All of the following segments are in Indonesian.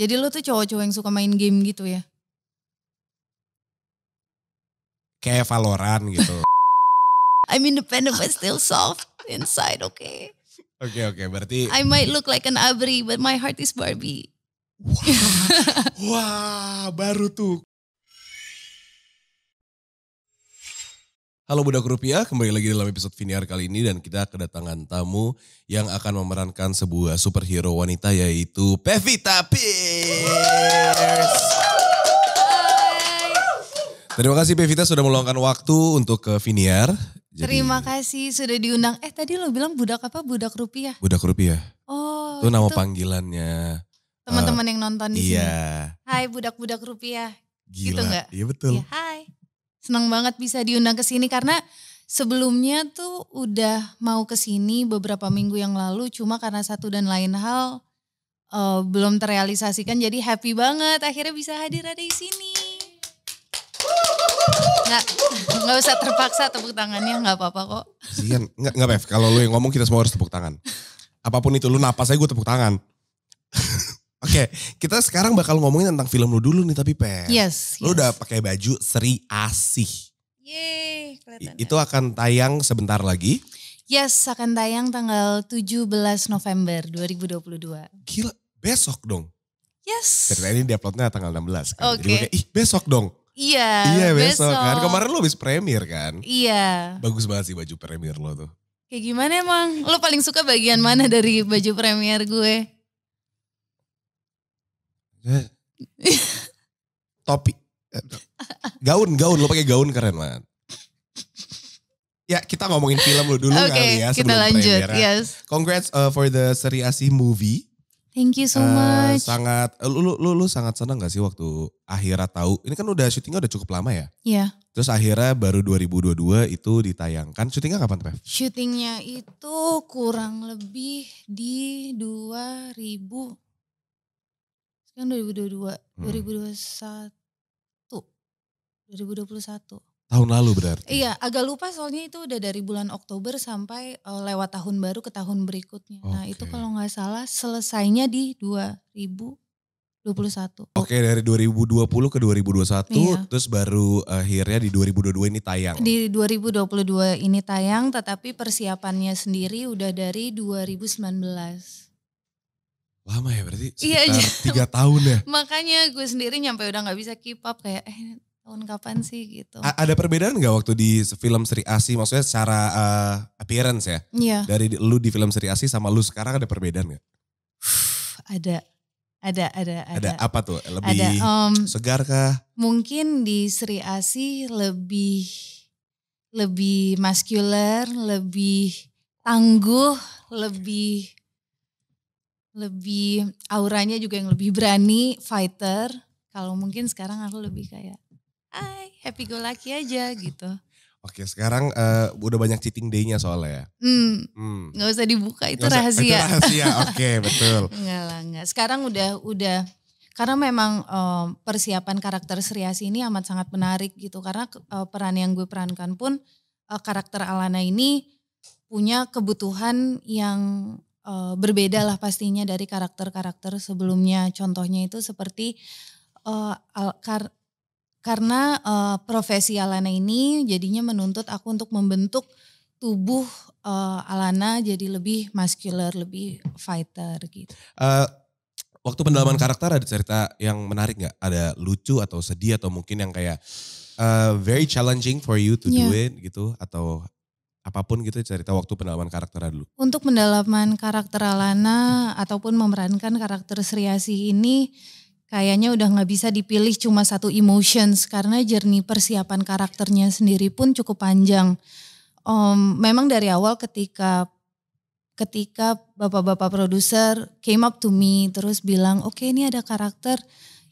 Jadi lu tuh cowok-cowok yang suka main game gitu ya? Kayak Valorant gitu. I mean the independent is still soft inside, okay? Oke okay, oke, okay, berarti I might look like an Abri but my heart is Barbie. Wah, wah baru tuh Halo Budak Rupiah, kembali lagi dalam episode Viniar kali ini dan kita kedatangan tamu yang akan memerankan sebuah superhero wanita yaitu Pevita Pierce. Terima kasih Pevita sudah meluangkan waktu untuk ke Viniar. Jadi, Terima kasih sudah diundang. Eh tadi lo bilang budak apa? Budak rupiah. Budak rupiah. Oh. Itu nama itu. panggilannya. Teman-teman uh, yang nonton di iya. sini. Hai budak-budak rupiah. Gitu Gila. Gitu gak? Iya betul. Ya, hai. Senang banget bisa diundang ke sini karena sebelumnya tuh udah mau ke sini beberapa minggu yang lalu cuma karena satu dan lain hal uh, belum terrealisasikan jadi happy banget akhirnya bisa hadir ada di sini. Nggak, nggak usah terpaksa tepuk tangannya nggak apa-apa kok. Iya, nggak nggak Bev. Kalau lu yang ngomong kita semua harus tepuk tangan. Apapun itu, lu napas aja gue tepuk tangan. Oke, okay, kita sekarang bakal ngomongin tentang film lu dulu nih tapi Pe. Yes. Lu udah pakai baju Sri Asih. Yeay, kelihatan. Ya. Itu akan tayang sebentar lagi. Yes, akan tayang tanggal 17 November 2022. Gila, besok dong. Yes. Cerita ini uploadnya tanggal 16 kan. Okay. Jadi kayak, ih besok dong. Iya, Iya besok, besok kan. Kemarin lu habis premier kan. Iya. Bagus banget sih baju premier lo tuh. Kayak gimana emang? Lo paling suka bagian mana dari baju premier gue? Eh. Topi. Eh. Gaun, gaun. Lo pakai gaun keren banget. Ya kita ngomongin film lo dulu okay, kali ya Oke kita lanjut, yes. Congrats uh, for the Seri Asih movie. Thank you so uh, much. Sangat, lu, lu, lu sangat senang gak sih waktu akhirnya tahu? Ini kan udah syutingnya udah cukup lama ya? Iya. Yeah. Terus akhirnya baru 2022 itu ditayangkan. Syutingnya kapan, Pev? Syutingnya itu kurang lebih di 2000 sekarang 2022, hmm. 2021. 2021. Tahun lalu berarti. Iya, agak lupa soalnya itu udah dari bulan Oktober sampai uh, lewat tahun baru ke tahun berikutnya. Okay. Nah, itu kalau nggak salah selesainya di 2000 21. Oke, okay, dari 2020 ke 2021 iya. terus baru eh, akhirnya di 2022 ini tayang. Di 2022 ini tayang tetapi persiapannya sendiri udah dari 2019. Lama ya berarti iya, sekitar iya, tiga tahun ya. Makanya gue sendiri nyampe udah nggak bisa keep up kayak eh tahun kapan sih gitu. A ada perbedaan nggak waktu di film Sri Asi maksudnya secara uh, appearance ya? Iya. Dari lu di film Sri Asi sama lu sekarang ada perbedaan nggak? ada. Ada, ada, ada. Ada apa tuh? Lebih ada, um, segar kah? Mungkin di Sri Asi lebih lebih maskuler, lebih tangguh, lebih lebih auranya juga yang lebih berani, fighter. Kalau mungkin sekarang aku lebih kayak, Hai, happy go lucky aja gitu. Oke sekarang uh, udah banyak cheating day-nya soalnya ya. Hmm, hmm. Gak usah dibuka itu usah, rahasia. Itu rahasia, oke okay, betul. Enggak lah enggak. Sekarang udah udah karena memang uh, persiapan karakter Sriasi ini amat sangat menarik gitu karena uh, peran yang gue perankan pun uh, karakter Alana ini punya kebutuhan yang uh, berbeda lah pastinya dari karakter-karakter sebelumnya. Contohnya itu seperti uh, kar karena uh, profesi Alana ini jadinya menuntut aku untuk membentuk tubuh uh, Alana jadi lebih muscular, lebih fighter gitu. Uh, waktu pendalaman karakter ada cerita yang menarik nggak? Ada lucu atau sedih atau mungkin yang kayak uh, very challenging for you to yeah. do iya. it gitu atau apapun gitu cerita waktu pendalaman karakter dulu. Untuk pendalaman karakter Alana ataupun memerankan karakter Sri Asih ini kayaknya udah nggak bisa dipilih cuma satu emotions karena jernih persiapan karakternya sendiri pun cukup panjang. Um, memang dari awal ketika ketika bapak-bapak produser came up to me terus bilang oke okay, ini ada karakter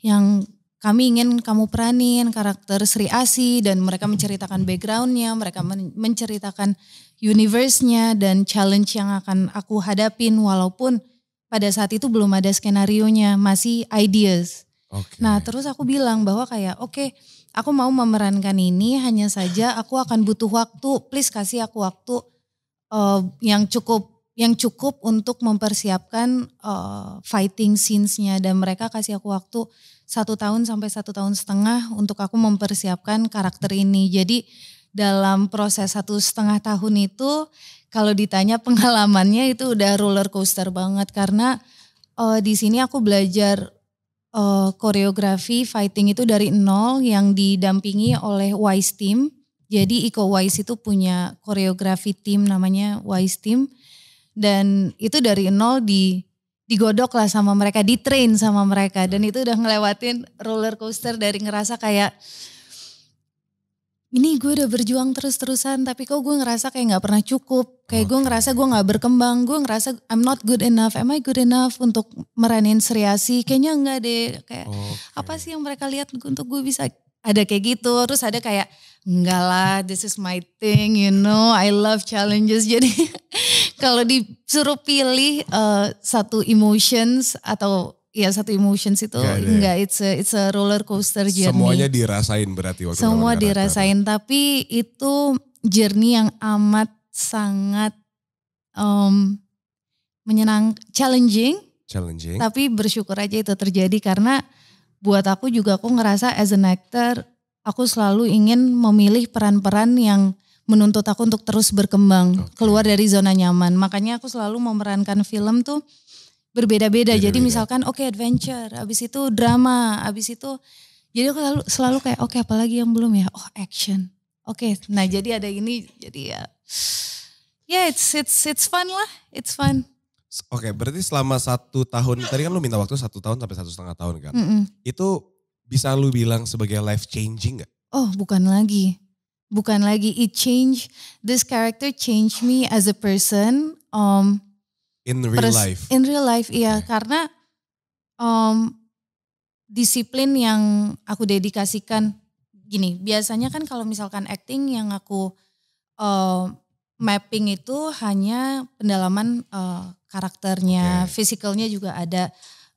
yang kami ingin kamu peranin karakter Sri Asi dan mereka menceritakan backgroundnya, mereka menceritakan universe-nya dan challenge yang akan aku hadapin walaupun pada saat itu belum ada skenario-nya, masih ideas. Okay. Nah terus aku bilang bahwa kayak oke okay, aku mau memerankan ini hanya saja aku akan butuh waktu, please kasih aku waktu uh, yang cukup yang cukup untuk mempersiapkan uh, fighting scenes-nya dan mereka kasih aku waktu satu tahun sampai satu tahun setengah untuk aku mempersiapkan karakter ini. Jadi dalam proses satu setengah tahun itu kalau ditanya pengalamannya itu udah roller coaster banget karena uh, di sini aku belajar uh, koreografi fighting itu dari nol yang didampingi oleh Wise Team. Jadi Iko Wise itu punya koreografi tim namanya Wise Team dan itu dari nol di digodok lah sama mereka, di train sama mereka. Dan itu udah ngelewatin roller coaster dari ngerasa kayak ini gue udah berjuang terus-terusan tapi kok gue ngerasa kayak nggak pernah cukup kayak okay. gue ngerasa gue nggak berkembang gue ngerasa I'm not good enough am I good enough untuk meranin seriasi kayaknya enggak deh kayak okay. apa sih yang mereka lihat untuk gue bisa ada kayak gitu terus ada kayak enggak lah this is my thing you know I love challenges jadi kalau disuruh pilih uh, satu emotions atau ya satu emotions itu gak ya? enggak it's a, it's a roller coaster journey semuanya dirasain berarti waktu semua dirasain tapi itu journey yang amat sangat um, menyenang challenging challenging tapi bersyukur aja itu terjadi karena buat aku juga aku ngerasa as an actor aku selalu ingin memilih peran-peran yang menuntut aku untuk terus berkembang okay. keluar dari zona nyaman makanya aku selalu memerankan film tuh berbeda-beda jadi misalkan oke okay, adventure abis itu drama abis itu jadi aku selalu selalu kayak oke okay, apalagi yang belum ya oh action oke okay, nah jadi ada ini jadi ya ya yeah, it's it's it's fun lah it's fun Oke, okay, berarti selama satu tahun tadi kan lu minta waktu satu tahun sampai satu setengah tahun kan? Mm -mm. Itu bisa lu bilang sebagai life changing gak? Oh, bukan lagi, bukan lagi. It change this character change me as a person. Um, in real pers life. In real life, okay. iya karena um, disiplin yang aku dedikasikan gini. Biasanya kan kalau misalkan acting yang aku uh, mapping itu hanya pendalaman uh, karakternya, okay. physicalnya juga ada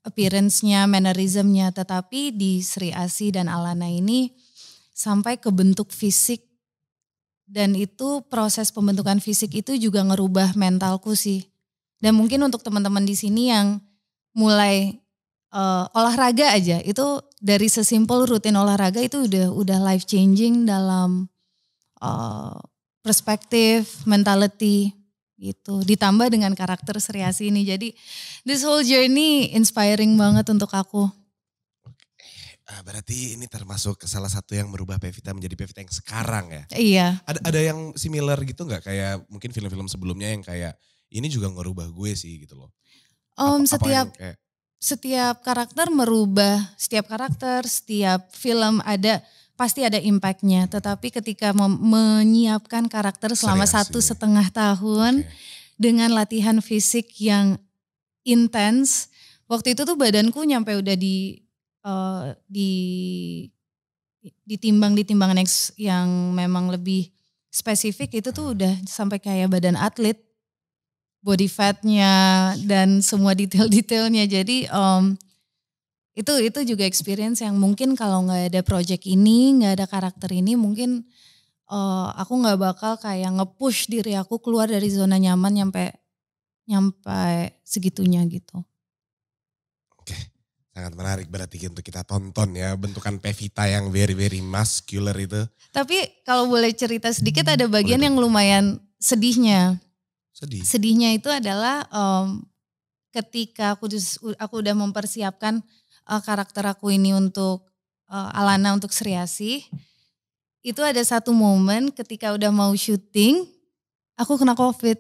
appearance-nya, mannerism-nya. Tetapi di Sri Asi dan Alana ini sampai ke bentuk fisik dan itu proses pembentukan fisik itu juga ngerubah mentalku sih. Dan mungkin untuk teman-teman di sini yang mulai uh, olahraga aja itu dari sesimpel rutin olahraga itu udah udah life changing dalam uh, perspektif, mentality gitu ditambah dengan karakter Seriasi ini jadi this whole journey inspiring banget untuk aku ah, berarti ini termasuk salah satu yang merubah Pevita menjadi Pevita yang sekarang ya iya ada ada yang similar gitu nggak kayak mungkin film-film sebelumnya yang kayak ini juga ngerubah gue sih gitu loh om setiap apa kayak... setiap karakter merubah setiap karakter setiap film ada pasti ada impactnya. Tetapi ketika menyiapkan karakter selama Seriasi. satu setengah tahun okay. dengan latihan fisik yang intens, waktu itu tuh badanku nyampe udah di uh, di ditimbang ditimbang next yang memang lebih spesifik itu tuh udah sampai kayak badan atlet body fatnya dan semua detail-detailnya jadi um, itu itu juga experience yang mungkin kalau nggak ada project ini nggak ada karakter ini mungkin uh, aku nggak bakal kayak ngepush diri aku keluar dari zona nyaman nyampe nyampe segitunya gitu. Oke, sangat menarik berarti gitu untuk kita tonton ya bentukan Pevita yang very very muscular itu. Tapi kalau boleh cerita sedikit hmm, ada bagian boleh. yang lumayan sedihnya. Sedih. Sedihnya itu adalah um, ketika aku aku udah mempersiapkan uh, karakter aku ini untuk uh, Alana untuk Seriasi itu ada satu momen ketika udah mau syuting aku kena covid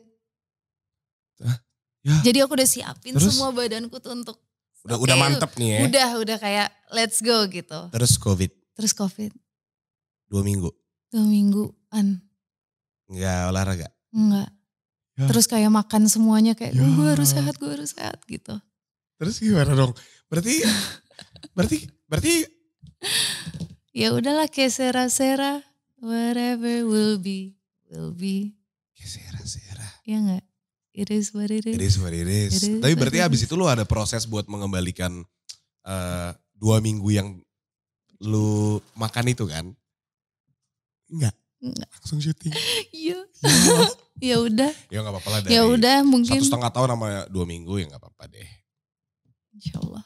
Hah? Ya. jadi aku udah siapin Terus? semua badanku tuh untuk udah okay, udah mantep nih ya udah udah kayak let's go gitu terus covid terus covid dua minggu dua mingguan nggak olahraga nggak ya. terus kayak makan semuanya kayak ya. gue harus sehat gue harus sehat gitu Terus gimana dong? Berarti berarti berarti Ya udahlah kesera-sera. Whatever will be, will be. Kesera-sera. Ya enggak? It is what it is. It is what it is. It is Tapi berarti habis itu lu ada proses buat mengembalikan uh, dua minggu yang lu makan itu kan? Enggak. Enggak. Langsung syuting. Iya. iya. ya udah. Ya nggak apa-apa lah. Ya udah mungkin. Satu setengah tahun sama dua minggu ya enggak apa-apa deh. Insyaallah. Allah.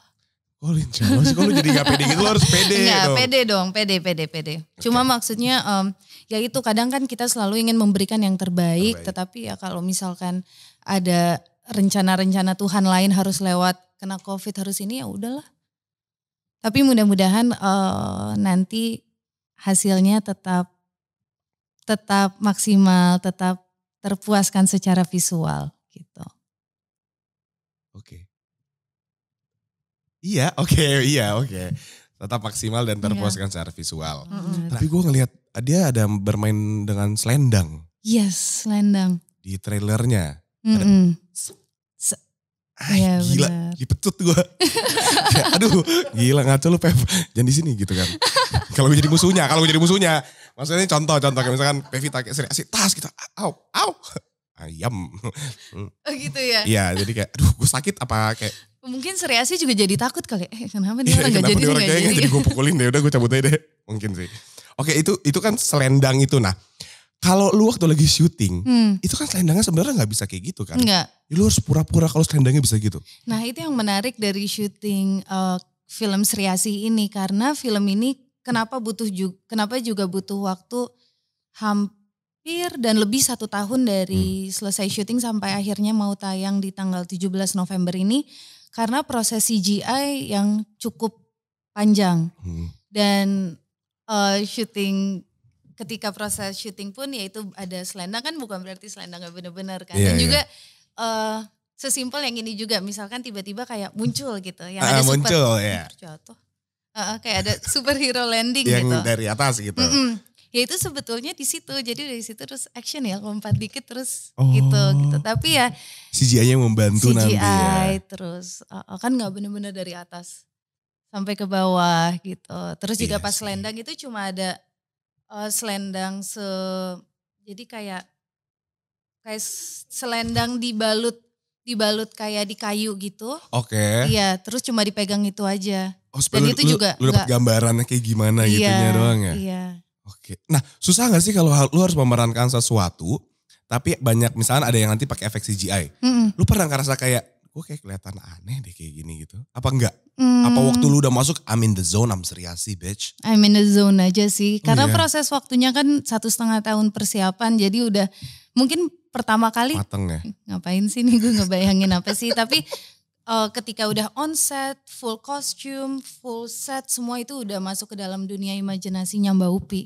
Oh insya sih, kalau jadi gak pede gitu lo harus pede Enggak, dong. pede dong, pede, pede, pede. Okay. Cuma maksudnya um, ya itu kadang kan kita selalu ingin memberikan yang terbaik, terbaik. tetapi ya kalau misalkan ada rencana-rencana Tuhan lain harus lewat kena covid harus ini ya udahlah. Tapi mudah-mudahan uh, nanti hasilnya tetap tetap maksimal, tetap terpuaskan secara visual gitu. Iya, iya, oke, okay, iya, oke. Okay. Tetap maksimal dan terpuaskan iya. secara visual. Mm -hmm. Tapi gue ngelihat ah, dia ada bermain dengan selendang. Yes, selendang. Di trailernya. Mm -hmm. gila, bener. dipecut gue. Ya, aduh, gila ngaco lu Pev. Jangan di sini gitu kan. kalau jadi musuhnya, kalau jadi musuhnya. Maksudnya ini contoh-contoh kayak misalkan Pevi tak asik tas gitu. Au, au. Ayam. Oh gitu ya. Iya, jadi kayak aduh gue sakit apa kayak Mungkin seriasi juga jadi takut kali. Eh kenapa dia ya, gak jadi sih orang jadi. jadi gue pukulin deh, udah gue cabut aja deh. Mungkin sih. Oke itu itu kan selendang itu. Nah kalau lu waktu lagi syuting, hmm. itu kan selendangnya sebenarnya nggak bisa kayak gitu kan? Enggak. Ya, lu harus pura-pura kalau selendangnya bisa gitu. Nah itu yang menarik dari syuting uh, film Seriasi ini karena film ini kenapa butuh juga, kenapa juga butuh waktu hampir dan lebih satu tahun dari hmm. selesai syuting sampai akhirnya mau tayang di tanggal 17 November ini karena proses CGI yang cukup panjang hmm. dan uh, eh, syuting ketika proses syuting pun yaitu ada selendang kan bukan berarti selendang gak benar-benar kan yeah, dan yeah. juga uh, sesimpel yang ini juga misalkan tiba-tiba kayak muncul gitu yang uh, ada muncul super, ya jatuh uh, kayak ada superhero landing yang gitu dari atas gitu mm -mm ya itu sebetulnya di situ jadi dari situ terus action ya lompat dikit terus oh, gitu gitu tapi ya CGI-nya membantu CGI nanti ya terus uh, kan nggak bener-bener dari atas sampai ke bawah gitu terus juga iya pas selendang itu cuma ada uh, selendang se jadi kayak kayak selendang dibalut dibalut kayak di kayu gitu. Oke. Okay. Iya, terus cuma dipegang itu aja. Oh, Dan itu juga lu dapat gambarannya kayak gimana iya, ya doang ya. Iya. Oke. Nah, susah nggak sih kalau lu harus memerankan sesuatu tapi banyak misalnya ada yang nanti pakai efek CGI. Mm Lu pernah ngerasa kayak gue kayak kelihatan aneh deh kayak gini gitu. Apa enggak? Mm. Apa waktu lu udah masuk I'm in the zone, I'm seriasi bitch. I'm in the zone aja sih. Oh, Karena yeah. proses waktunya kan satu setengah tahun persiapan jadi udah mungkin pertama kali. Mateng ya. Ngapain sih nih gue ngebayangin apa sih. Tapi uh, ketika udah on set, full costume, full set semua itu udah masuk ke dalam dunia imajinasinya Mbak Upi.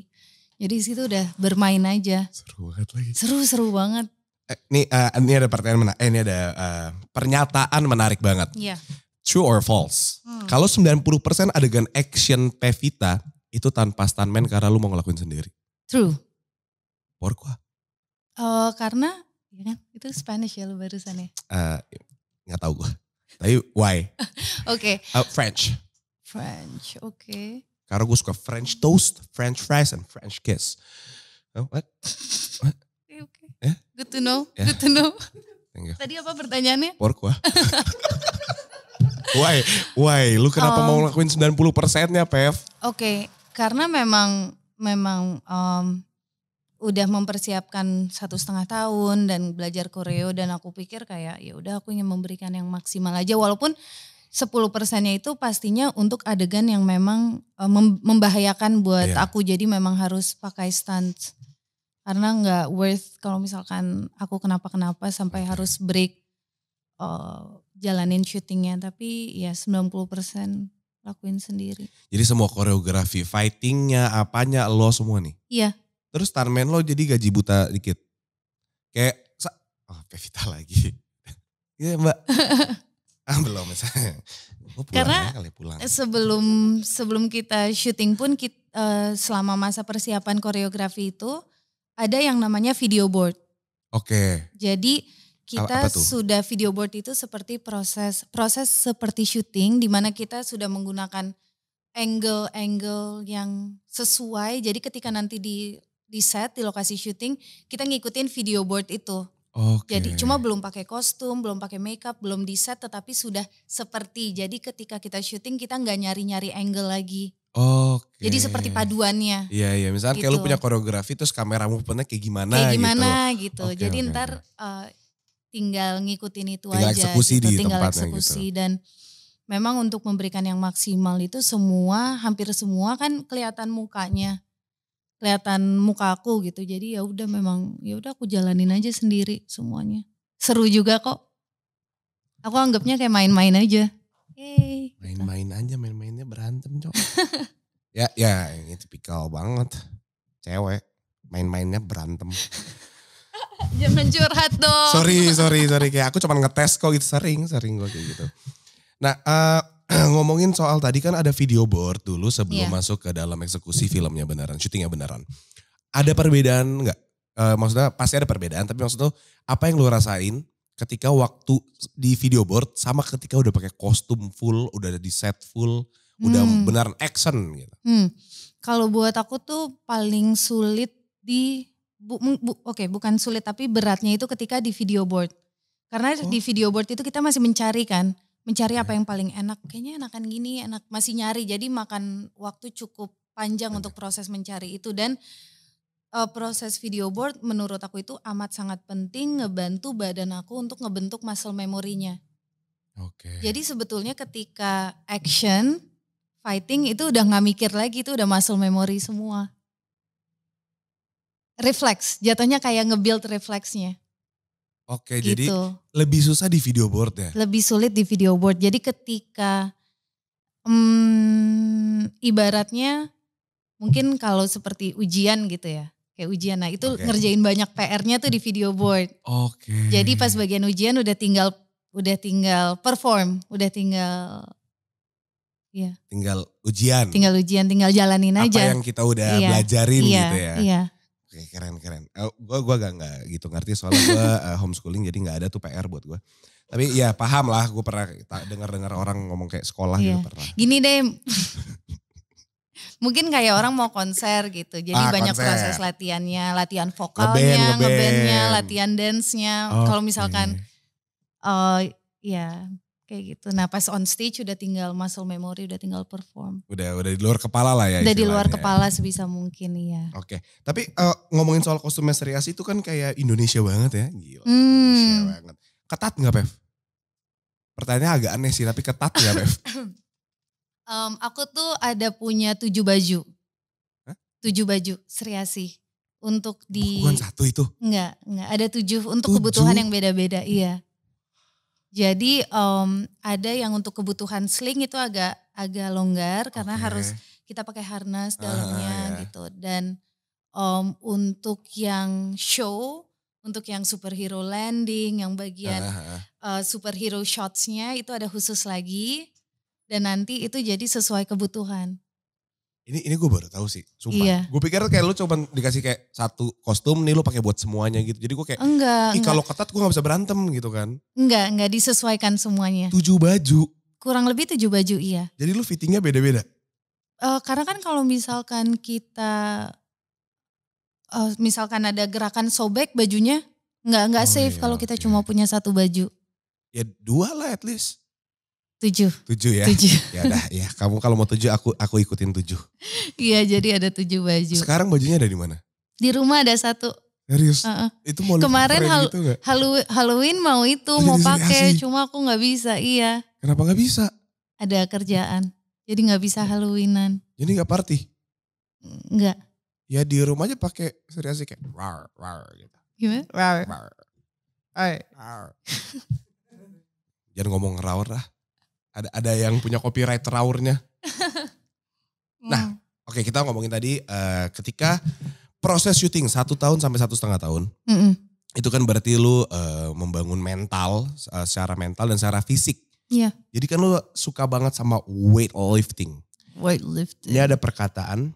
Jadi di situ udah bermain aja. Seru banget lagi. Seru seru banget. Eh, ini uh, eh, ini ada pertanyaan menarik. Eh, ini ada uh, pernyataan menarik banget. Iya. Yeah. True or false? Hmm. Kalau 90% adegan action Pevita itu tanpa stuntman karena lu mau ngelakuin sendiri. True. Por Oh Uh, karena ya kan itu Spanish ya lu barusan ya. Uh, nggak tahu gua. Tapi why? Oke. okay. Uh, French. French, oke. Okay. Karena gue suka French toast, French fries, and French kiss. Oh, what? What? Okay, okay. Yeah? Good to know. Yeah. Good to know. Tadi apa pertanyaannya? Pork wah. why? Why? Lu kenapa um, mau lakuin 90 persennya, Pev? Oke, okay. karena memang memang um, udah mempersiapkan satu setengah tahun dan belajar koreo dan aku pikir kayak ya udah aku ingin memberikan yang maksimal aja walaupun sepuluh persennya itu pastinya untuk adegan yang memang eh, membahayakan buat yeah. aku jadi memang harus pakai stunt karena nggak worth kalau misalkan aku kenapa-kenapa sampai okay. harus break uh, jalanin syutingnya tapi ya 90 persen lakuin sendiri. Jadi semua koreografi fightingnya apanya lo semua nih? Iya. Terus starman lo jadi gaji buta dikit? Kayak, oh Pevita lagi. Iya mbak. belum misalnya. Oh, Karena ya kali pulang. sebelum sebelum kita syuting pun kita, uh, eh, selama masa persiapan koreografi itu ada yang namanya video board. Oke. Okay. Jadi kita sudah video board itu seperti proses proses seperti syuting di mana kita sudah menggunakan angle-angle yang sesuai. Jadi ketika nanti di di set di lokasi syuting kita ngikutin video board itu. Okay. Jadi cuma belum pakai kostum, belum pakai makeup, belum di set, tetapi sudah seperti. Jadi ketika kita syuting kita nggak nyari-nyari angle lagi. Oke. Okay. Jadi seperti paduannya. Iya iya. Misalnya gitu. kayak lu gitu. punya koreografi terus kameramu punya kayak gimana? Kayak gitu. gimana gitu. gitu. Okay, Jadi okay. ntar uh, tinggal ngikutin itu tinggal aja. Eksekusi gitu. di tinggal tempatnya gitu. eksekusi gitu. dan memang untuk memberikan yang maksimal itu semua hampir semua kan kelihatan mukanya kelihatan muka aku gitu. Jadi ya udah memang ya udah aku jalanin aja sendiri semuanya. Seru juga kok. Aku anggapnya kayak main-main aja. Gitu. main-main aja, main-mainnya berantem, Cok. ya, ya ini tipikal banget. Cewek main-mainnya berantem. Jangan curhat dong. sorry, sorry, sorry. Kayak aku cuma ngetes kok gitu sering, sering gue kayak gitu. Nah, uh, Eh, ngomongin soal tadi kan ada video board dulu sebelum yeah. masuk ke dalam eksekusi filmnya beneran, syutingnya beneran. Ada perbedaan nggak? E, maksudnya pasti ada perbedaan, tapi maksudnya apa yang lu rasain ketika waktu di video board sama ketika udah pakai kostum full, udah ada di set full, hmm. udah beneran action gitu. Hmm. Kalau buat aku tuh paling sulit di bu, bu, oke okay, bukan sulit tapi beratnya itu ketika di video board. Karena oh. di video board itu kita masih mencari kan mencari iya. apa yang paling enak. Kayaknya enakan gini, enak masih nyari. Jadi makan waktu cukup panjang untuk proses mencari itu dan uh, proses video board menurut aku itu amat sangat penting ngebantu badan aku untuk ngebentuk muscle memorinya. Oke. Okay. Jadi sebetulnya ketika action fighting itu udah nggak mikir lagi itu udah muscle memory semua. Refleks, jatuhnya kayak ngebuild refleksnya. Oke, gitu. jadi lebih susah di video board ya? Lebih sulit di video board. Jadi ketika hmm, ibaratnya mungkin kalau seperti ujian gitu ya. Kayak ujian, nah itu okay. ngerjain banyak PR-nya tuh di video board. Oke. Okay. Jadi pas bagian ujian udah tinggal udah tinggal perform, udah tinggal ya. Tinggal ujian. Tinggal ujian, tinggal jalanin aja. Apa yang kita udah iya, belajarin iya, gitu ya. Iya okay, keren keren. Uh, eh, gue gua gak nggak gitu ngerti soalnya gue uh, homeschooling jadi nggak ada tuh PR buat gue. Tapi ya paham lah gue pernah dengar dengar orang ngomong kayak sekolah yeah. gitu pernah. Gini deh. Mungkin kayak ya, orang mau konser gitu, jadi ah, banyak konser. proses latihannya, latihan vokalnya, ngebandnya, nge latihan dance-nya. Okay. Kalau misalkan, oh uh, ya kayak gitu. Nah pas on stage udah tinggal muscle memory, udah tinggal perform. Udah udah di luar kepala lah ya. Udah di luar kepala sebisa mungkin ya. Oke, okay. tapi uh, ngomongin soal kostum serias itu kan kayak Indonesia banget ya, gila. Hmm. Indonesia banget. Ketat nggak Pev? Pertanyaannya agak aneh sih, tapi ketat ya, Pev? um, aku tuh ada punya tujuh baju. Hah? Tujuh baju seriasi untuk di bukan satu itu enggak enggak ada tujuh untuk tujuh? kebutuhan yang beda-beda iya jadi um, ada yang untuk kebutuhan sling itu agak agak longgar karena harus kita pakai harness ah, ah, dalamnya uh, ah, yeah. gitu. Dan um, untuk yang show, untuk yang superhero landing, yang bagian uh, uh, superhero shotsnya itu ada khusus lagi. Dan nanti itu jadi sesuai kebutuhan ini ini gue baru tahu sih sumpah iya. gue pikir kayak lu coba dikasih kayak satu kostum nih lu pakai buat semuanya gitu jadi gue kayak enggak, enggak. kalau ketat gue gak bisa berantem gitu kan enggak enggak disesuaikan semuanya tujuh baju kurang lebih tujuh baju iya jadi lu fittingnya beda beda uh, karena kan kalau misalkan kita uh, misalkan ada gerakan sobek bajunya nggak nggak oh, safe iya, kalau kita iya, cuma iya. punya satu baju ya dua lah at least Tujuh. Tujuh ya? Tujuh. Ya udah ya, kamu kalau mau tujuh aku aku ikutin tujuh. Iya jadi ada tujuh baju. Sekarang bajunya ada di mana? Di rumah ada satu. Serius? Uh -uh. Itu mau kemarin hal gitu gak? Halloween mau itu oh, mau pakai, cuma aku nggak bisa. Iya. Kenapa nggak bisa? Ada kerjaan. Jadi nggak bisa Halloweenan. Jadi nggak party? Nggak. Ya di rumah aja pakai seriasi kayak rar rar gitu. Gimana? Rar. Rar. Ay. Rar. Jangan ngomong rawar lah ada ada yang punya copyright raurnya. nah, hmm. oke okay, kita ngomongin tadi uh, ketika proses syuting satu tahun sampai satu setengah tahun, mm -mm. itu kan berarti lu uh, membangun mental uh, secara mental dan secara fisik. Iya. Yeah. Jadi kan lu suka banget sama weightlifting. Weightlifting. Ini ada perkataan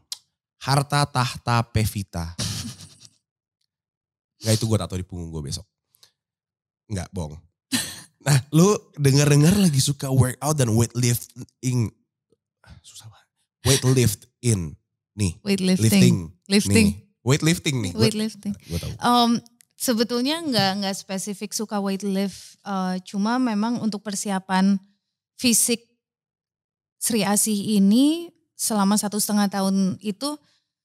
harta tahta Pevita. Gak itu gue tato di punggung gue besok. Enggak bohong. Nah, lu dengar-dengar lagi suka workout dan weightlifting. Susah banget. in Nih. Weightlifting. Lifting. Lifting. Nih. Weightlifting nih. Weightlifting. Gue tau. Um, sebetulnya nggak nggak spesifik suka weightlift. Uh, cuma memang untuk persiapan fisik Sri Asih ini selama satu setengah tahun itu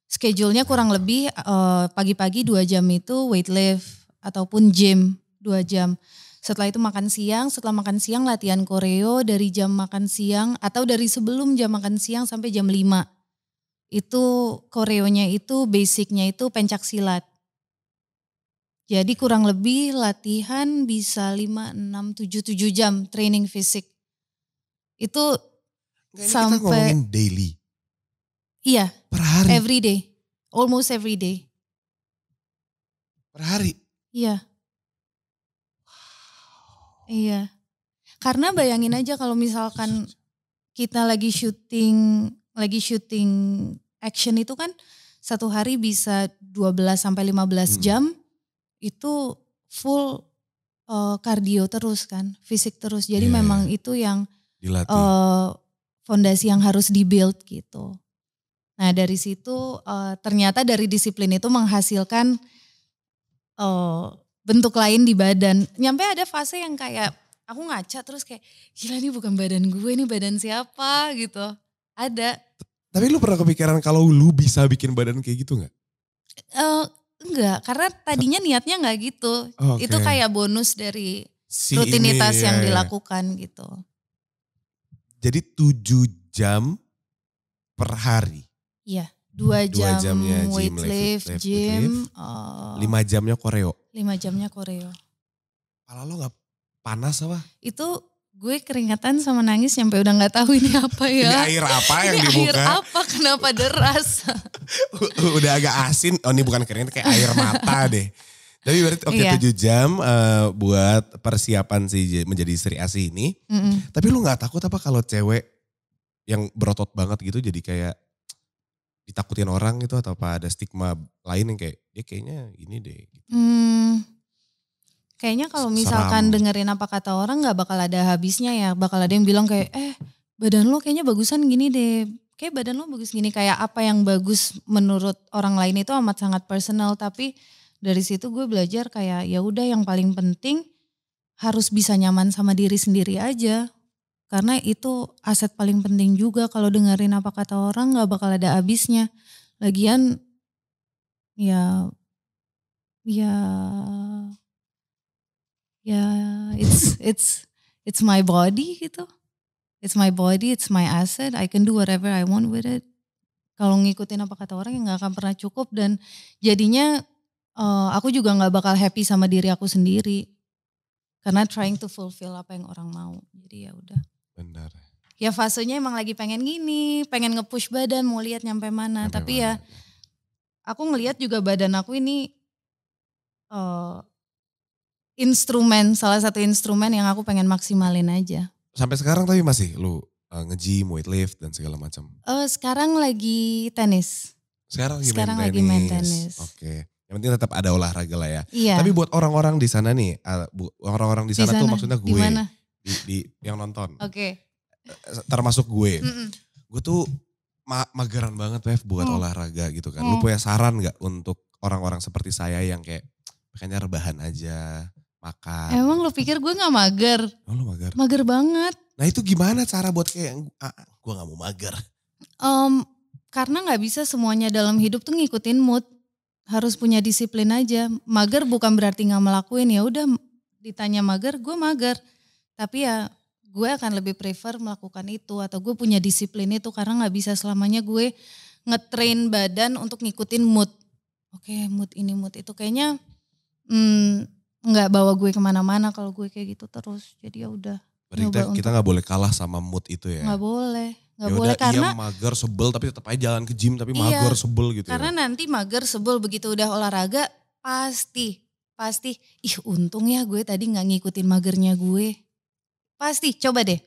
schedule-nya kurang lebih eh, pagi-pagi uh, pagi -pagi dua jam itu weightlift ataupun gym dua jam setelah itu makan siang, setelah makan siang latihan koreo dari jam makan siang atau dari sebelum jam makan siang sampai jam 5. Itu koreonya itu basicnya itu pencak silat. Jadi kurang lebih latihan bisa 5, 6, 7, 7 jam training fisik. Itu sampai... Kita daily. Iya. Per hari. Every day. Almost every day. Per hari? Iya. Iya. Karena bayangin aja kalau misalkan kita lagi syuting, lagi syuting action itu kan satu hari bisa 12 sampai 15 hmm. jam hmm. itu full eh, kardio terus kan, fisik terus. Jadi yeah. memang iya. itu yang Uh, fondasi yang harus dibuild gitu. Nah dari situ uh, ternyata dari disiplin itu menghasilkan uh, bentuk lain di badan. Nyampe ada fase yang kayak aku ngaca terus kayak gila ini bukan badan gue, ini badan siapa gitu. Ada. Tapi lu pernah kepikiran kalau lu bisa bikin badan kayak gitu nggak? Uh, enggak, karena tadinya niatnya nggak gitu. okay. Itu kayak bonus dari si rutinitas ini, yang ya, dilakukan gitu. Jadi tujuh jam per hari. Iya, dua jam, dua jamnya gym, lift, lift, gym, lift. Uh, eh, lima jamnya koreo. Lima jamnya koreo. Pala lo gak panas apa? Itu gue keringatan sama nangis sampai udah gak tahu ini apa ya. Ini air apa yang ini dibuka? Air apa kenapa deras? udah agak asin. Oh ini bukan keringat kayak air mata deh. Tapi berarti oke okay, iya. 7 jam uh, buat persiapan si menjadi istri asi ini. Mm -mm. Tapi lu gak takut apa kalau cewek yang berotot banget gitu jadi kayak ditakutin orang gitu atau apa ada stigma lain yang kayak dia kayaknya ini deh gitu. Hmm. Kayaknya kalau misalkan Seram. dengerin apa kata orang nggak bakal ada habisnya ya. Bakal ada yang bilang kayak eh badan lo kayaknya bagusan gini deh. Kayak badan lo bagus gini kayak apa yang bagus menurut orang lain itu amat sangat personal tapi dari situ gue belajar kayak ya udah yang paling penting harus bisa nyaman sama diri sendiri aja karena itu aset paling penting juga kalau dengerin apa kata orang nggak bakal ada habisnya lagian ya ya ya it's it's it's my body gitu it's my body it's my asset I can do whatever I want with it kalau ngikutin apa kata orang yang nggak akan pernah cukup dan jadinya uh, aku juga nggak bakal happy sama diri aku sendiri karena trying to fulfill apa yang orang mau jadi ya udah Benar. Ya fasenya emang lagi pengen gini, pengen ngepush badan mau lihat nyampe mana. Nyampe Tapi mana. ya iya. aku ngelihat juga badan aku ini uh, instrumen, salah satu instrumen yang aku pengen maksimalin aja. Sampai sekarang tapi masih lu uh, nge-gym, weightlift dan segala macam. Uh, sekarang lagi tenis. Sekarang, sekarang main lagi tenis. tenis. Oke. Okay. Yang penting tetap ada olahraga lah ya. Iya. Tapi buat orang-orang di sana nih, orang-orang di sana tuh maksudnya gue. Dimana? di, di yang nonton. Oke. Okay. Eh, termasuk gue. Mm -mm. Gue tuh ma mageran banget Wef buat mm. olahraga gitu kan. Mm. Lu punya saran gak untuk orang-orang seperti saya yang kayak makanya rebahan aja, makan. Emang lu pikir gue gak mager? Oh, lu mager? Mager banget. Nah itu gimana cara buat kayak, ah, ah gue gak mau mager. Um, karena gak bisa semuanya dalam hidup tuh ngikutin mood. Harus punya disiplin aja. Mager bukan berarti gak melakuin, ya udah ditanya mager, gue mager. Tapi ya gue akan lebih prefer melakukan itu atau gue punya disiplin itu karena nggak bisa selamanya gue ngetrain badan untuk ngikutin mood. Oke okay, mood ini mood itu kayaknya mm, nggak hmm, bawa gue kemana-mana kalau gue kayak gitu terus. Jadi ya udah. Berarti kita, kita gak boleh kalah sama mood itu ya? nggak boleh. Gak Yaudah, boleh karena iya mager sebel tapi tetap aja jalan ke gym tapi iya, mager sebel gitu ya? karena ya. nanti mager sebel begitu udah olahraga pasti pasti ih untung ya gue tadi nggak ngikutin magernya gue Pasti, coba deh.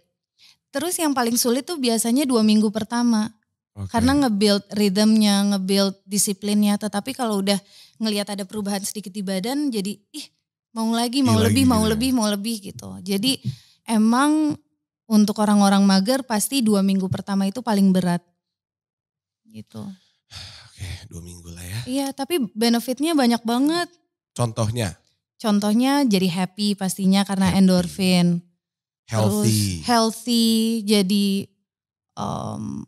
Terus yang paling sulit tuh biasanya dua minggu pertama. Okay. Karena nge-build rhythmnya, nge-build disiplinnya. Tetapi kalau udah ngelihat ada perubahan sedikit di badan, jadi ih mau lagi, mau Gila lebih, gitu mau ya. lebih, mau lebih gitu. Jadi emang untuk orang-orang mager pasti dua minggu pertama itu paling berat. Gitu. Oke, okay, dua minggu lah ya. Iya, tapi benefitnya banyak banget. Contohnya? Contohnya jadi happy pastinya karena endorfin healthy. Terus healthy jadi um,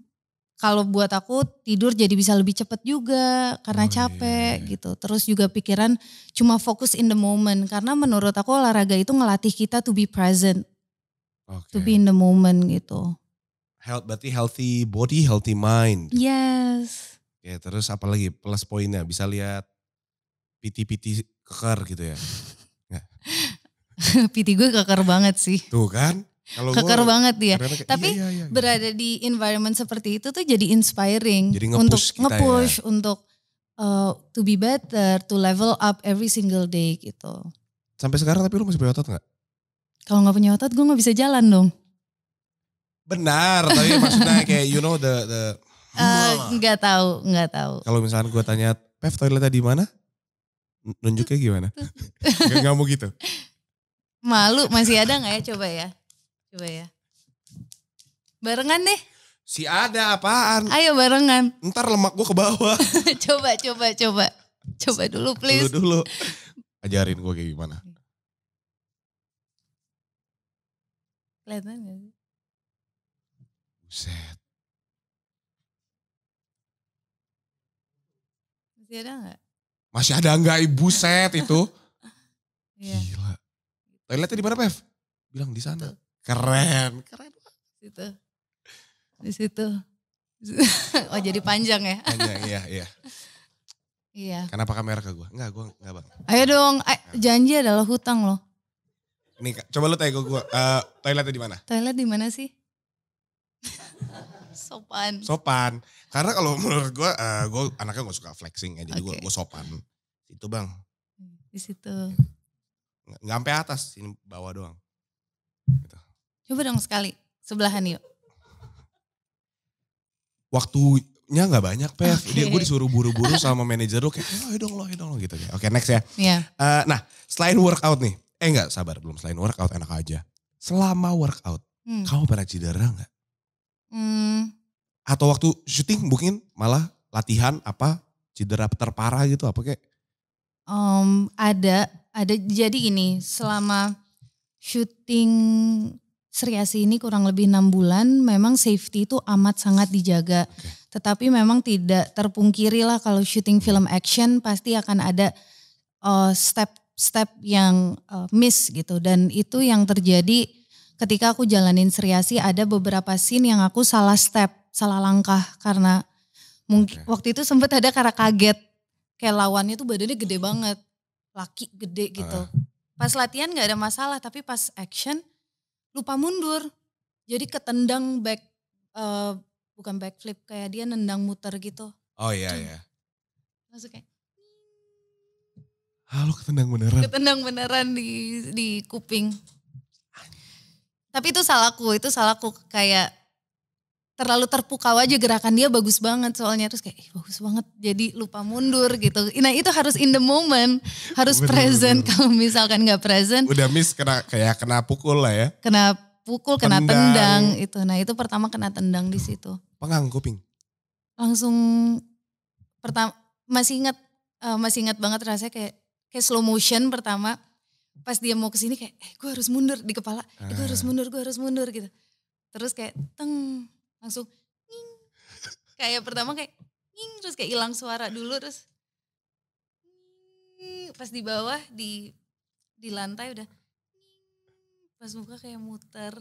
kalau buat aku tidur jadi bisa lebih cepat juga karena oh, iya, capek yeah. Iya. gitu. Terus juga pikiran cuma fokus in the moment karena menurut aku olahraga itu ngelatih kita to be present. Okay. To be in the moment gitu. Health berarti healthy body, healthy mind. Yes. Ya, terus apalagi plus poinnya bisa lihat PT-PT keker gitu ya. PT gue keker banget sih. Tuh kan. Kalau keker gua, banget dia. Tapi iya, iya, iya. berada di environment seperti itu tuh jadi inspiring jadi nge untuk ya. ngepush ya. untuk uh, to be better, to level up every single day gitu. Sampai sekarang tapi lu masih punya otot gak? Kalau gak punya otot gue gak bisa jalan dong. Benar, tapi maksudnya kayak you know the the eh, nggak gak tau, nggak tahu. Kalau misalnya gue tanya, Pev toiletnya di mana? Nunjuknya gimana? gak, gak mau gitu. Malu masih ada nggak ya coba ya? Coba ya. Barengan deh. Si ada apaan? Ayo barengan. Ntar lemak gua ke bawah. coba, coba, coba. Coba dulu please. Dulu dulu. Ajarin gua kayak gimana. Kelihatan gak sih? Buset. Masih ada gak? Masih ada gak ibu set itu? Iya. Gila. Toiletnya di mana, Pev? Bilang di sana. Keren, keren. Situ. Di situ. Oh jadi panjang ya? Panjang, iya, iya. Iya. Kenapa kamera ke gue? Enggak, gue enggak bang. Ayo dong, eh, ay, nah. janji adalah hutang loh. Nih, coba lu tanya ke gue, uh, toiletnya di mana? Toilet di mana sih? sopan. Sopan. Karena kalau menurut gue, uh, gue anaknya gak suka flexing ya, jadi okay. gue sopan. Itu bang. Di situ nggak sampai atas ini bawah doang gitu. coba dong sekali sebelahan yuk waktunya nggak banyak Pev okay. dia gue disuruh buru-buru sama manajer lo kayak loh dong loh dong lo gitu oke okay, next ya yeah. Iya. uh, nah selain workout nih eh nggak sabar belum selain workout enak aja selama workout hmm. kamu pernah cedera nggak hmm. atau waktu syuting mungkin malah latihan apa cedera terparah gitu apa kayak um, mmm, ada ada jadi ini selama syuting Seriasi ini kurang lebih enam bulan memang safety itu amat sangat dijaga. Okay. Tetapi memang tidak terpungkiri lah kalau syuting film action pasti akan ada uh, eh, step step yang uh, miss gitu dan itu yang terjadi ketika aku jalanin seriasi ada beberapa scene yang aku salah step, salah langkah karena mungkin okay. waktu itu sempat ada karena kaget kayak lawannya tuh badannya gede banget laki gede gitu. Uh. Pas latihan nggak ada masalah, tapi pas action lupa mundur. Jadi ketendang back uh, bukan backflip kayak dia nendang muter gitu. Oh iya iya. Masuk kayak Halo ketendang beneran. Ketendang beneran di di kuping. Tapi itu salahku, itu salahku kayak terlalu terpukau aja gerakan dia bagus banget soalnya terus kayak bagus banget jadi lupa mundur gitu nah itu harus in the moment harus bener, present kalau misalkan nggak present udah miss kena kayak kena pukul lah ya kena pukul kena tendang, tendang itu nah itu pertama kena tendang di situ pengang kuping langsung pertama masih ingat uh, masih ingat banget rasanya kayak kayak slow motion pertama pas dia mau kesini kayak eh, gue harus mundur di kepala eh, gue harus ah. mundur gue harus mundur gitu terus kayak teng langsung nying. kayak pertama kayak nying terus kayak hilang suara dulu terus nying. pas di bawah di di lantai udah nying. pas muka kayak muter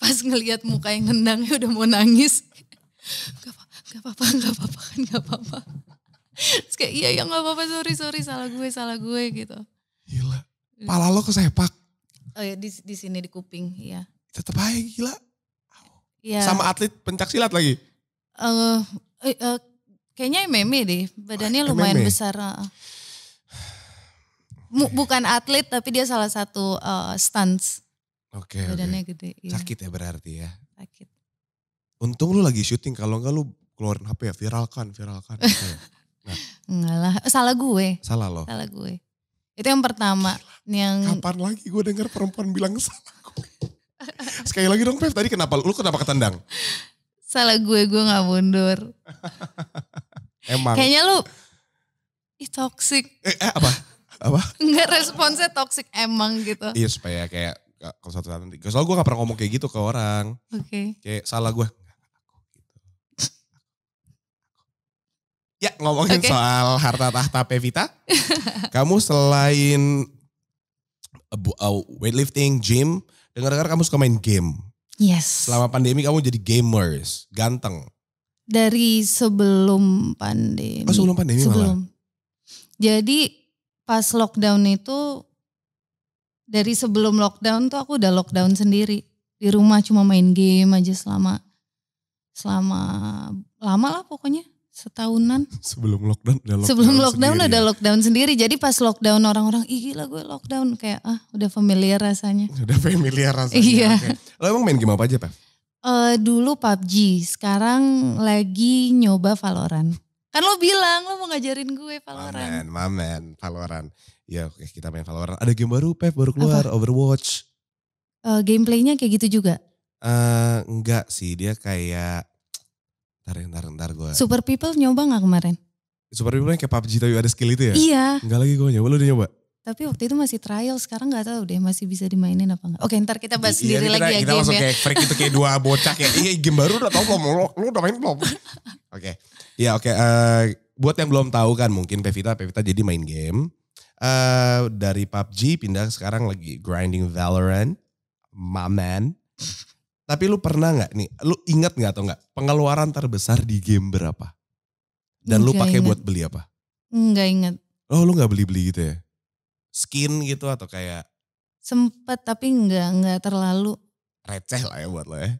pas ngelihat muka yang nendangnya udah mau nangis nggak apa-apa nggak apa-apa kan nggak apa-apa terus kayak iya ya nggak apa-apa sorry sorry salah gue salah gue gitu gila pala lo kesepak oh, ya, di, di sini di kuping ya tetap aja gila Iya. Sama atlet pencak silat lagi. Uh, uh, uh, kayaknya MMA deh. Badannya lumayan MMA. besar. M bukan atlet tapi dia salah satu uh, stunts. Oke. Okay, Badannya okay. gede. Ya. Sakit ya berarti ya. Sakit. Untung lu lagi syuting kalau enggak lu keluarin HP ya viralkan, viralkan. Okay. Gitu ya. nah. Enggak lah, salah gue. Salah lo. Salah gue. Itu yang pertama. Yang Kapan lagi gue dengar perempuan bilang salah gue. Sekali lagi dong, Pev. Tadi kenapa lu kenapa ketendang? Salah gue, gue gak mundur. Emang. Kayaknya lu Ih, toxic. Eh, eh apa? Apa? Enggak responsnya toxic emang gitu. Iya supaya kayak kalau satu saat nanti. Soalnya gue gak pernah ngomong kayak gitu ke orang. Oke. Okay. Kayak salah gue. Gitu. Ya ngomongin okay. soal harta tahta Pevita. kamu selain eh, eh, weightlifting, gym, Dengar-dengar kamu suka main game. Yes. Selama pandemi kamu jadi gamers, ganteng. Dari sebelum pandemi. Oh sebelum pandemi sebelum. malah? Jadi pas lockdown itu, dari sebelum lockdown tuh aku udah lockdown sendiri. Di rumah cuma main game aja selama, selama lama lah pokoknya setahunan sebelum lockdown udah lockdown sebelum lockdown sendiri. udah ya. lockdown sendiri jadi pas lockdown orang-orang ih gila gue lockdown kayak ah udah familiar rasanya udah familiar rasanya iya okay. lo emang main game apa aja pak uh, eh, dulu PUBG sekarang hmm. lagi nyoba Valorant kan lo bilang lo mau ngajarin gue Valorant mamen mamen Valorant ya oke kita main Valorant ada game baru Pep baru keluar apa? Overwatch uh, gameplaynya kayak gitu juga uh, enggak sih dia kayak Ntar, ntar, ntar gue. Super People nyoba gak kemarin? Super People yang kayak PUBG tapi ada skill itu ya? Iya. Enggak lagi gue nyoba, lu udah nyoba? Tapi waktu itu masih trial, sekarang gak tahu deh masih bisa dimainin apa enggak. Oke ntar kita bahas iya, sendiri lagi kita, ya kita game langsung ya. kayak freak itu kayak dua bocah ya. Iya game baru udah tau belum, lu, lu udah main belum? Oke, okay. ya oke. Eh, buat yang belum tahu kan mungkin Pevita, Pevita jadi main game. Uh, dari PUBG pindah sekarang lagi grinding Valorant, my man. Tapi lu pernah nggak nih, lu ingat nggak atau nggak pengeluaran terbesar di game berapa? Dan gak lu pakai buat beli apa? Nggak inget. Oh lu nggak beli-beli gitu ya? Skin gitu atau kayak? Sempet tapi nggak nggak terlalu. Receh lah ya buat lo ya.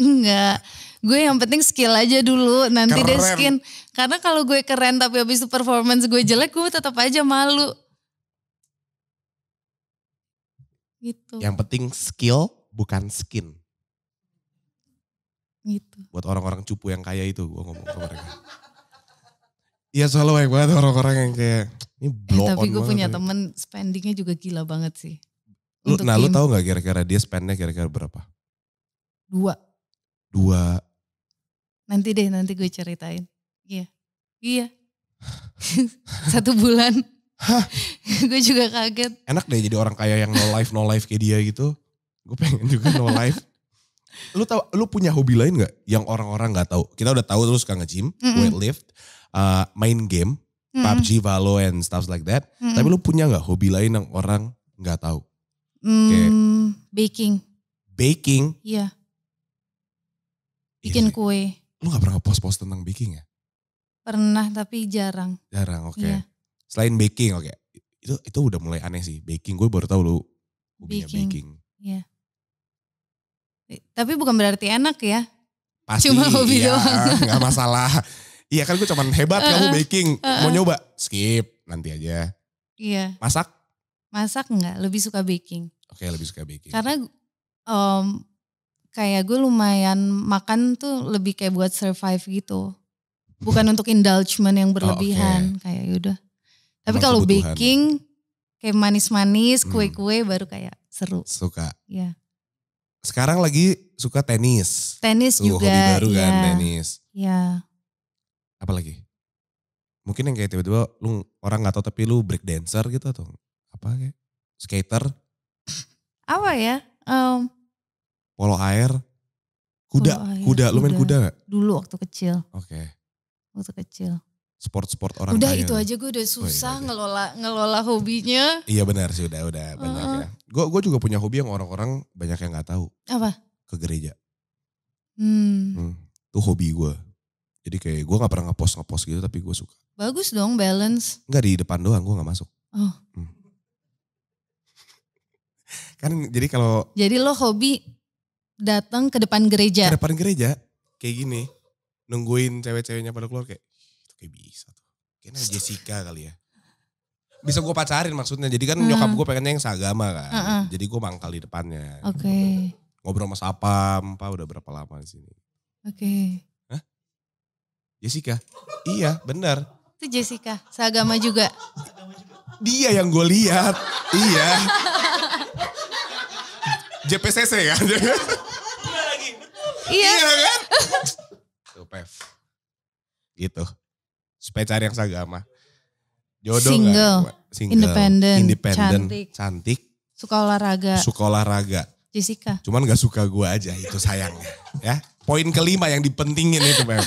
Enggak, gue yang penting skill aja dulu nanti keren. deh skin. Karena kalau gue keren tapi habis itu performance gue jelek gue tetap aja malu. Gitu. Yang penting skill bukan skin. Gitu. Buat orang-orang cupu yang kaya itu gue ngomong ke mereka. Iya selalu baik banget orang-orang yang kayak ini eh, blow eh, tapi gue punya ya. temen spendingnya juga gila banget sih. Lu, nah lu tau gak kira-kira dia spendnya kira-kira berapa? Dua. Dua. Nanti deh nanti gue ceritain. Iya. Iya. Satu bulan. gue juga kaget. Enak deh jadi orang kaya yang no life no life kayak dia gitu gue pengen juga no life lu tau lu punya hobi lain nggak yang orang-orang nggak -orang tahu kita udah tahu terus kan nge-gym mm hmm weightlift uh, main game mm hmm PUBG Valo and stuff like that mm hmm tapi lu punya nggak hobi lain yang orang nggak tahu mm, kayak baking baking iya, iya bikin kue lu nggak pernah post-post tentang baking ya pernah tapi jarang jarang oke okay. Iya. yeah. selain baking oke okay. itu itu udah mulai aneh sih baking gue baru tahu lu baking. baking. Yeah. Tapi bukan berarti enak ya. Pasti. Cuma iya, hobi iya, doang. Gak masalah. Iya kan gue cuman hebat uh, kamu baking. Uh, Mau nyoba? Skip nanti aja. Iya. Masak? Masak enggak, lebih suka baking. Oke, okay, lebih suka baking. Karena um, kayak gue lumayan makan tuh lebih kayak buat survive gitu. Bukan untuk indulgement yang oh, berlebihan oh, okay. kayak yaudah. Tapi kalau ya? baking kayak manis-manis, hmm. kue-kue hmm. baru kayak seru. Suka. Iya. Sekarang lagi suka tenis. Tenis Tuh, juga. Hobi baru yeah. kan iya. tenis. Iya. Apa lagi? Mungkin yang kayak tiba-tiba lu orang nggak tahu tapi lu break dancer gitu atau apa kayak skater? Apa ya? Um, Polo air. Kuda, polo air, kuda. kuda. Lu main kuda gak? Dulu waktu kecil. Oke. Okay. Waktu kecil sport-sport orang udah kaya. itu aja gue udah susah oh, iya, ngelola ngelola hobinya iya benar sih udah udah uh. banyak ya gue gue juga punya hobi yang orang-orang banyak yang nggak tahu apa ke gereja hmm. Hmm, tuh hobi gue jadi kayak gue nggak pernah ngepost ngepost gitu tapi gue suka bagus dong balance nggak di depan doang gue nggak masuk oh. hmm. kan jadi kalau jadi lo hobi datang ke depan gereja ke depan gereja kayak gini nungguin cewek-ceweknya pada keluar kayak kayak bisa tuh. Kayaknya Jessica kali ya. Bisa gue pacarin maksudnya. Jadi kan nyokap gue pengennya yang seagama kan. Uh -uh. Jadi gue mangkal di depannya. Oke. Okay. Ngobrol sama Sapam, Pak udah berapa lama di sini. Oke. Okay. Hah? Jessica? iya benar. Itu Jessica, seagama juga. Dia yang gue lihat. iya. JPCC kan? Ya? iya. iya kan? Tuh, Pev. Gitu supaya cari yang seagama. Jodoh single, gak? single, independen, cantik, cantik, suka olahraga, suka olahraga. Jessica. Cuman gak suka gue aja itu sayangnya. ya, poin kelima yang dipentingin itu memang.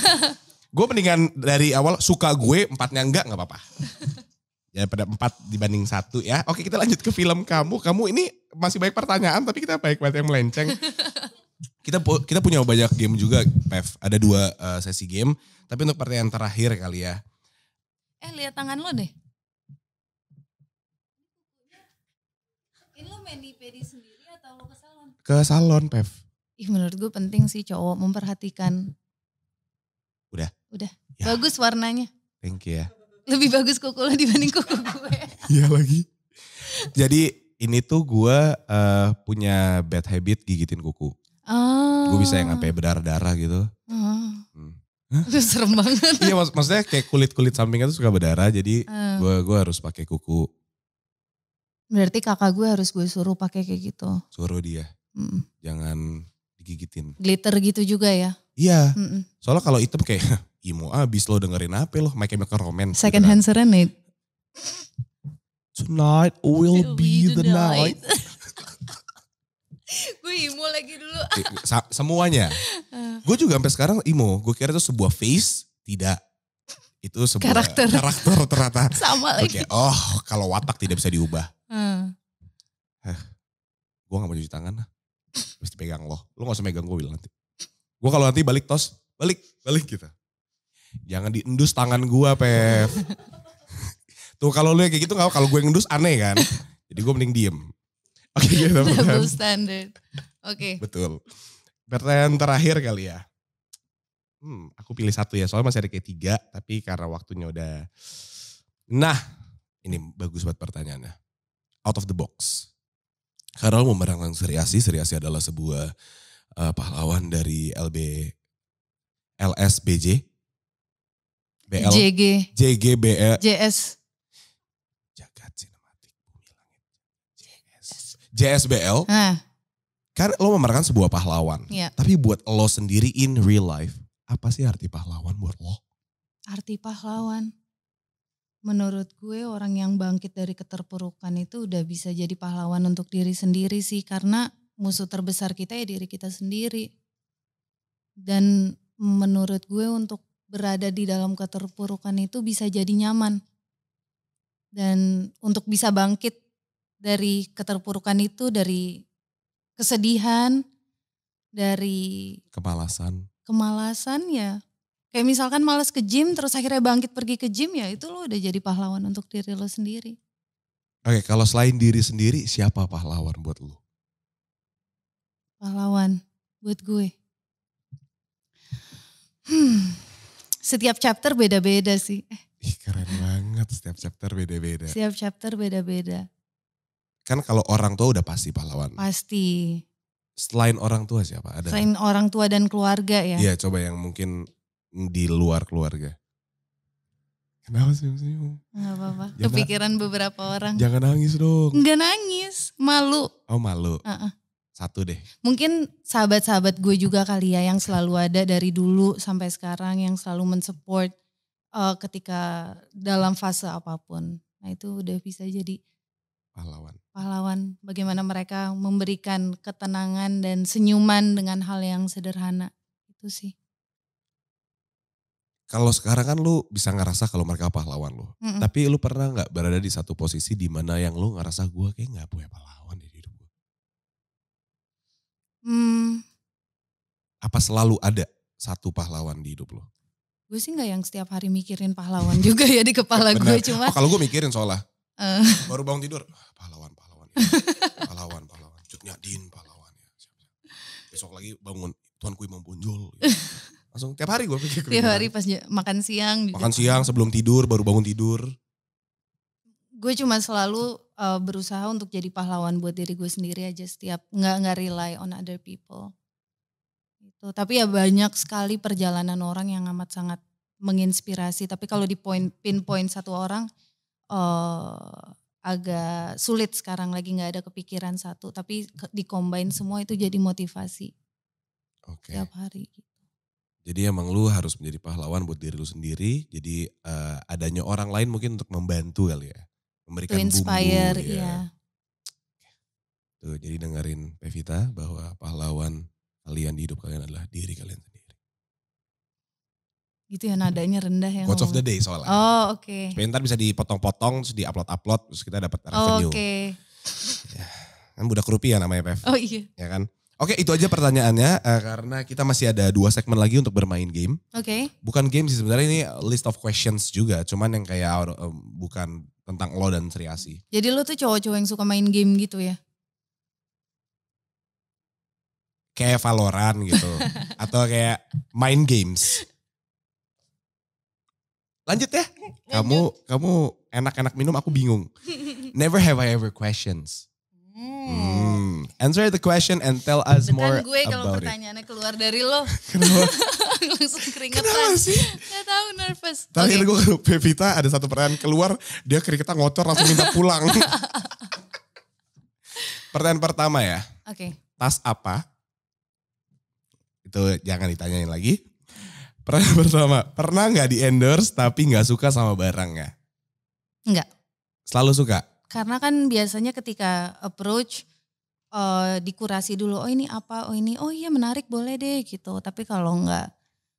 gue mendingan dari awal suka gue empatnya enggak nggak apa-apa. Ya pada empat dibanding satu ya. Oke kita lanjut ke film kamu. Kamu ini masih baik pertanyaan tapi kita baik banget yang melenceng. kita kita punya banyak game juga Pev. Ada dua uh, sesi game. Tapi untuk pertanyaan terakhir kali ya. Eh lihat tangan lo deh. Ini lo mandi pedi sendiri atau lo ke salon? Ke salon, Pev. Ih menurut gue penting sih cowok memperhatikan. Udah? Udah. Ya. Bagus warnanya. Thank you ya. Lebih bagus kuku lo dibanding kuku gue. Iya lagi. Jadi ini tuh gue uh, punya bad habit gigitin kuku. Oh. Gue bisa yang sampai berdarah-darah gitu. Oh. Hmm. Itu serem banget. iya mak maksudnya kayak kulit-kulit sampingnya tuh suka berdarah jadi hmm. Eh. gue gua harus pakai kuku. Berarti kakak gue harus gue suruh pakai kayak gitu. Suruh dia. Hmm. Jangan digigitin. Glitter gitu juga ya? Iya. Hmm Soalnya kalau hitam kayak Imo iya abis lo dengerin apa lo My Chemical Romance. Gitu Second gitu hand serenade. Tonight will be the night. gue imo lagi dulu. semuanya. Gue juga sampai sekarang imo. Gue kira itu sebuah face, tidak. Itu sebuah karakter, karakter ternyata. Sama lagi. Okay. Oh, kalau watak tidak bisa diubah. Hmm. Gue gak mau cuci tangan lah. Mesti pegang lo. Lo gak usah megang gue bilang nanti. Gue kalau nanti balik tos, balik, balik gitu. Jangan diendus tangan gue, Pev. Tuh kalau lu kayak gitu gak kalau gue endus aneh kan. Jadi gue mending diem. Oke, okay, iya, gitu, double standard. Oke. Okay. Betul. Pertanyaan terakhir kali ya. Hmm, aku pilih satu ya, soalnya masih ada kayak tiga, tapi karena waktunya udah. Nah, ini bagus buat pertanyaannya. Out of the box. Karena lo memerangkan Seriasi, Seriasi adalah sebuah uh, pahlawan dari LB, LSBJ, BL, JG, JGBL, e. JS, JSBL, nah. Kan lo memerankan sebuah pahlawan. Yeah. Tapi buat lo sendiri in real life, apa sih arti pahlawan buat lo? Arti pahlawan, menurut gue orang yang bangkit dari keterpurukan itu udah bisa jadi pahlawan untuk diri sendiri sih. Karena musuh terbesar kita ya diri kita sendiri. Dan menurut gue untuk berada di dalam keterpurukan itu bisa jadi nyaman. Dan untuk bisa bangkit dari keterpurukan itu dari kesedihan dari kemalasan kemalasan ya kayak misalkan malas ke gym terus akhirnya bangkit pergi ke gym ya itu lo udah jadi pahlawan untuk diri lo sendiri oke kalau selain diri sendiri siapa pahlawan buat lo pahlawan buat gue hmm, setiap chapter beda-beda sih Ih, keren banget setiap chapter beda-beda setiap chapter beda-beda kan kalau orang tua udah pasti pahlawan. Pasti. Selain orang tua siapa? Ada Selain kan? orang tua dan keluarga ya? Iya coba yang mungkin di luar keluarga. Kenapa sih? Gak apa-apa. Kepikiran beberapa orang. Jangan nangis dong. Gak nangis. Malu. Oh malu. Uh -uh. Satu deh. Mungkin sahabat-sahabat gue juga kali ya yang selalu ada dari dulu sampai sekarang yang selalu mensupport uh, ketika dalam fase apapun. Nah itu udah bisa jadi pahlawan. Pahlawan, bagaimana mereka memberikan ketenangan dan senyuman dengan hal yang sederhana. Itu sih. Kalau sekarang kan lu bisa ngerasa kalau mereka pahlawan lo. Mm -mm. Tapi lu pernah nggak berada di satu posisi di mana yang lu ngerasa gue kayak nggak punya pahlawan di hidup gue? Hmm. Apa selalu ada satu pahlawan di hidup lo? Gue sih nggak yang setiap hari mikirin pahlawan juga ya di kepala gue cuma. Oh, kalau gue mikirin soalnya. Eh. Baru bangun tidur, pahlawan, pahlawan. Ya. pahlawan, pahlawan. Cut nyadin, pahlawan. Ya. Besok lagi bangun, tuhan kui mau Ya. Langsung tiap hari gue pikir. Tiap gitu kan. hari pas makan siang. Juga. Gitu. Makan siang sebelum tidur, baru bangun tidur. Gue cuma selalu uh, berusaha untuk jadi pahlawan buat diri gue sendiri aja setiap nggak nggak rely on other people itu tapi ya banyak sekali perjalanan orang yang amat sangat menginspirasi tapi kalau di point pinpoint satu orang uh, agak sulit sekarang lagi nggak ada kepikiran satu tapi dikombain semua itu jadi motivasi okay. tiap hari gitu. Jadi emang lu harus menjadi pahlawan buat diri lu sendiri. Jadi uh, adanya orang lain mungkin untuk membantu kali ya, memberikan to inspire, bumbu. Ya. Iya. Tuh, jadi dengerin Pevita bahwa pahlawan kalian di hidup kalian adalah diri kalian sendiri gitu ya nadanya rendah ya quotes of the day soalnya oh oke okay. supaya ntar bisa dipotong-potong terus diupload-upload terus kita dapat revenue oh, oke okay. ya, kan budak rupiah namanya Pev oh iya ya kan Oke itu aja pertanyaannya uh, karena kita masih ada dua segmen lagi untuk bermain game. Oke. Okay. Bukan game sih sebenarnya ini list of questions juga, cuman yang kayak uh, bukan tentang lo dan Sri Jadi lo tuh cowok-cowok yang suka main game gitu ya? Kayak Valorant gitu atau kayak main games. Lanjut ya. Kamu kamu enak-enak minum aku bingung. Never have I ever questions. Hmm. hmm. Answer the question and tell us Dekan more gue kalau pertanyaannya it. keluar dari lo. Kenapa? Langsung keringetan. Kenapa sih? Gak tau, nervous. Tadi okay. gue ke Pevita ada satu pertanyaan keluar, dia keringetan ngocor langsung minta pulang. pertanyaan pertama ya. Oke. Okay. Tas apa? Itu jangan ditanyain lagi. Pertanyaan pertama, pernah nggak di endorse tapi nggak suka sama barangnya? Nggak, Selalu suka? Karena kan biasanya ketika approach uh, dikurasi dulu, oh ini apa, oh ini, oh iya menarik boleh deh gitu. Tapi kalau nggak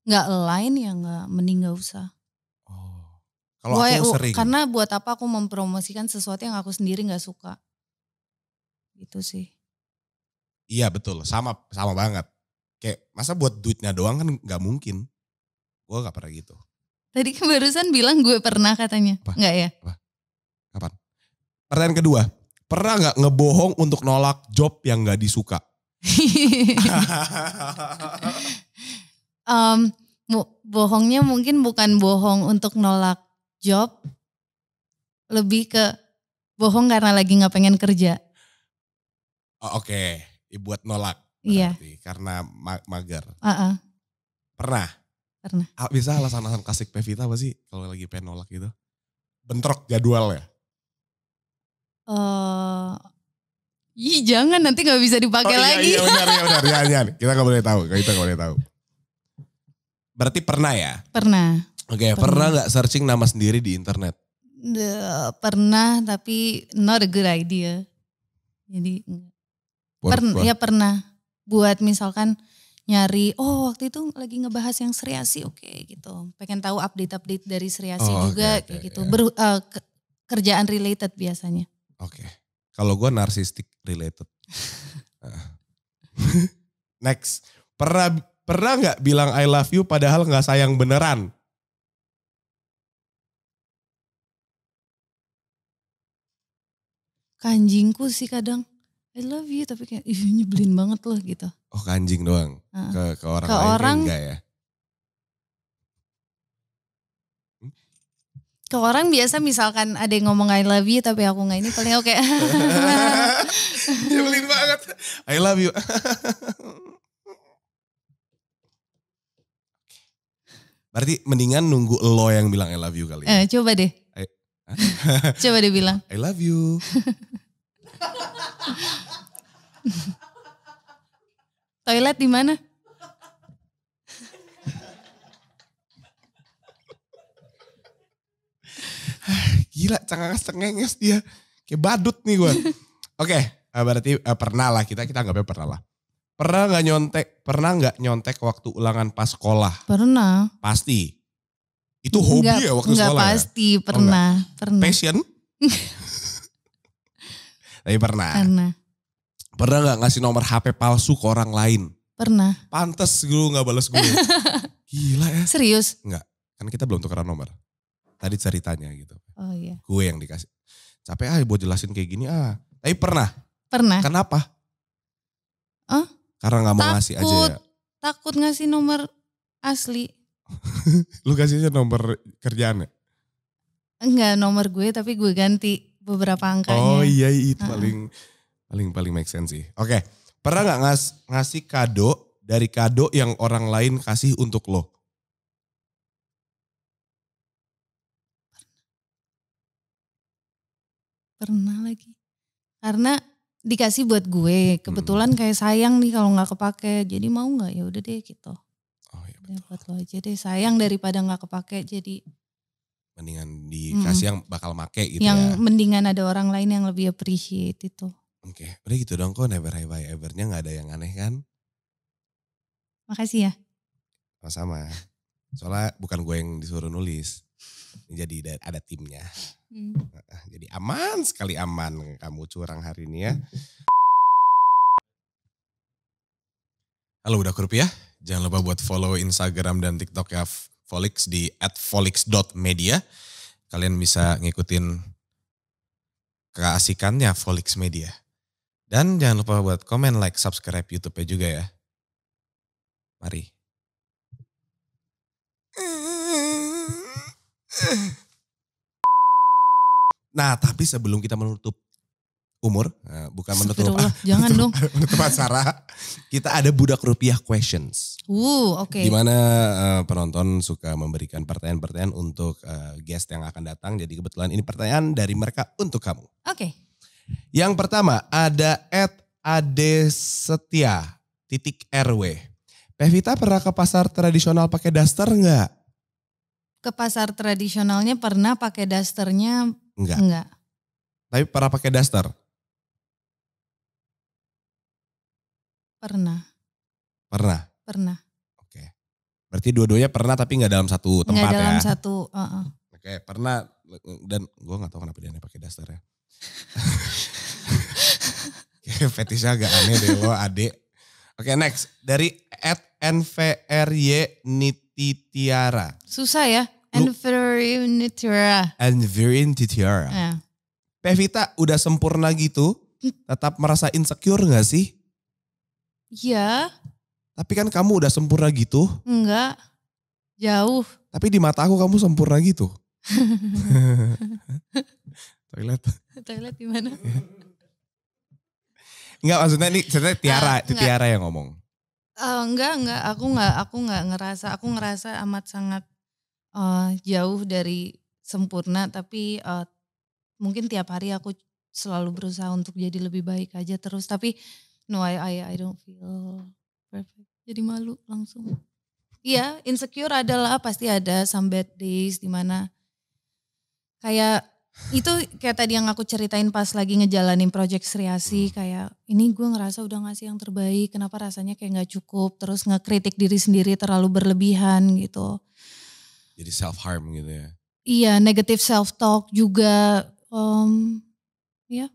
nggak lain ya nggak mending nggak usah. Oh. Kalau aku ya, sering. Karena buat apa aku mempromosikan sesuatu yang aku sendiri nggak suka? Gitu sih. Iya betul, sama sama banget. Kayak masa buat duitnya doang kan nggak mungkin. Gue gak pernah gitu. Tadi kan barusan bilang gue pernah katanya. Apa? Enggak ya? Apa? Kapan? Pertanyaan kedua. Pernah gak ngebohong untuk nolak job yang gak disuka? um, bohongnya mungkin bukan bohong untuk nolak job. Lebih ke bohong karena lagi gak pengen kerja. Oh, Oke, okay. buat nolak. iya. Karena ma mager. Uh -uh. Pernah? Pernah. Bisa alasan-alasan klasik Pevita apa sih kalau lagi pengen nolak gitu? Bentrok jadwal ya? Eh, uh, Ih jangan nanti nggak bisa dipakai oh, iya, lagi. Iya iya benar, iya, iya, iya. Kita nggak boleh tahu, kita nggak boleh tahu. Berarti pernah ya? Pernah. Oke, okay, pernah nggak searching nama sendiri di internet? The, pernah, tapi not a good idea. Jadi per, ya pernah. Buat misalkan nyari oh waktu itu lagi ngebahas yang seriasi oke okay, gitu pengen tahu update-update dari seriasi oh, juga okay, kayak okay, gitu yeah. Ber, uh, eh, kerjaan related biasanya oke okay. kalau gue narsistik related next pernah pernah nggak bilang I love you padahal nggak sayang beneran kanjingku sih kadang I love you tapi kayak ih nyebelin banget loh gitu. Oh ke anjing doang. Uh, ke ke orang ke lain orang, enggak ya? Ke orang biasa misalkan ada yang ngomong I love you tapi aku nggak ini paling oke. nyebelin banget. I love you. Berarti mendingan nunggu lo yang bilang I love you kali ya. Eh, coba deh. I, coba deh bilang. I love you. Toilet di mana? Gila, cengenges cengenges dia. Kayak badut nih gue. Oke, okay, eh, berarti uh, pernah lah kita kita anggapnya pernah lah. Pernah gak nyontek? Pernah gak nyontek waktu ulangan pas sekolah? Pernah. Pasti. Itu hobi enggak, ya waktu enggak sekolah? Ya? Pasti, ya? pernah, oh, enggak pernah. Passion? Tapi pernah. Pernah. Pernah nggak ngasih nomor HP palsu ke orang lain? Pernah. Pantes gue nggak balas gue. Gila ya. Serius? Enggak. Kan kita belum tukeran nomor. Tadi ceritanya gitu. Oh iya. Gue yang dikasih. Capek ah buat jelasin kayak gini ah. Tapi pernah. Pernah. Kenapa? Oh? Karena nggak mau takut, ngasih aja ya. Takut ngasih nomor asli. Lu kasihnya nomor kerjaan ya? Enggak, nomor gue tapi gue ganti beberapa angkanya. Oh iya, iya itu paling paling paling make sense sih. Oke, okay. pernah nggak ngas ngasih kado dari kado yang orang lain kasih untuk lo? Pernah, lagi. Karena dikasih buat gue, kebetulan hmm. kayak sayang nih kalau nggak kepake. Jadi mau nggak ya udah deh gitu. Oh iya. Betul. Buat lo aja deh sayang daripada nggak kepake. Jadi mendingan dikasih hmm yang bakal make gitu yang ya. mendingan ada orang lain yang lebih appreciate itu. Oke, okay. udah gitu dong kok never have I ever-nya gak ada yang aneh kan? Makasih ya. Sama-sama. Soalnya bukan gue yang disuruh nulis. Jadi ada timnya. Hmm. Jadi aman sekali aman kamu curang hari ini ya. Hmm. Halo udah ya. Jangan lupa buat follow Instagram dan TikTok ya Folix di @folix.media Kalian bisa ngikutin keasikannya Folix Media. Dan jangan lupa buat komen, like, subscribe YouTube-nya juga ya. Mari. Nah, tapi sebelum kita menutup umur, eh, bukan menutup, ah, jangan menutup, dong. menutup acara, kita ada budak rupiah questions. Uh, oke. Okay. Dimana uh, eh, penonton suka memberikan pertanyaan-pertanyaan untuk uh, guest yang akan datang. Jadi kebetulan ini pertanyaan dari mereka untuk kamu. Oke. Okay. Yang pertama ada at Ade Setia titik RW. Pevita pernah ke pasar tradisional pakai daster enggak? Ke pasar tradisionalnya pernah pakai dasternya enggak. Enggak. Tapi pernah pakai daster? Pernah. Pernah. Pernah. Oke. Okay. Berarti dua-duanya pernah tapi nggak dalam satu tempat gak dalam ya? dalam satu. Uh -uh. Oke, okay, pernah dan gue nggak tahu kenapa dia pakai daster ya. Fetishnya agak aneh deh lo adek. Oke okay, next dari at nvry nititiara. Susah ya. Nvry nititiara. Nvry nititiara. Yeah. Pevita udah sempurna gitu, hmm. tetap merasa insecure gak sih? Iya. Tapi kan kamu udah sempurna gitu. Enggak. Jauh. Tapi di mata aku kamu sempurna gitu. Toilet. Toilet di mana? Enggak maksudnya ini ceritanya Tiara, uh, Tiara yang ngomong. Uh, enggak, enggak, aku enggak, aku enggak ngerasa, aku ngerasa amat sangat uh, jauh dari sempurna, tapi uh, mungkin tiap hari aku selalu berusaha untuk jadi lebih baik aja terus, tapi no I I, I don't feel perfect jadi malu langsung iya insecure adalah pasti ada some bad days di mana kayak itu kayak tadi yang aku ceritain pas lagi ngejalanin project hmm. kayak ini gue ngerasa udah ngasih yang terbaik kenapa rasanya kayak nggak cukup terus ngekritik diri sendiri terlalu berlebihan gitu jadi self harm gitu ya iya negative self talk juga um, ya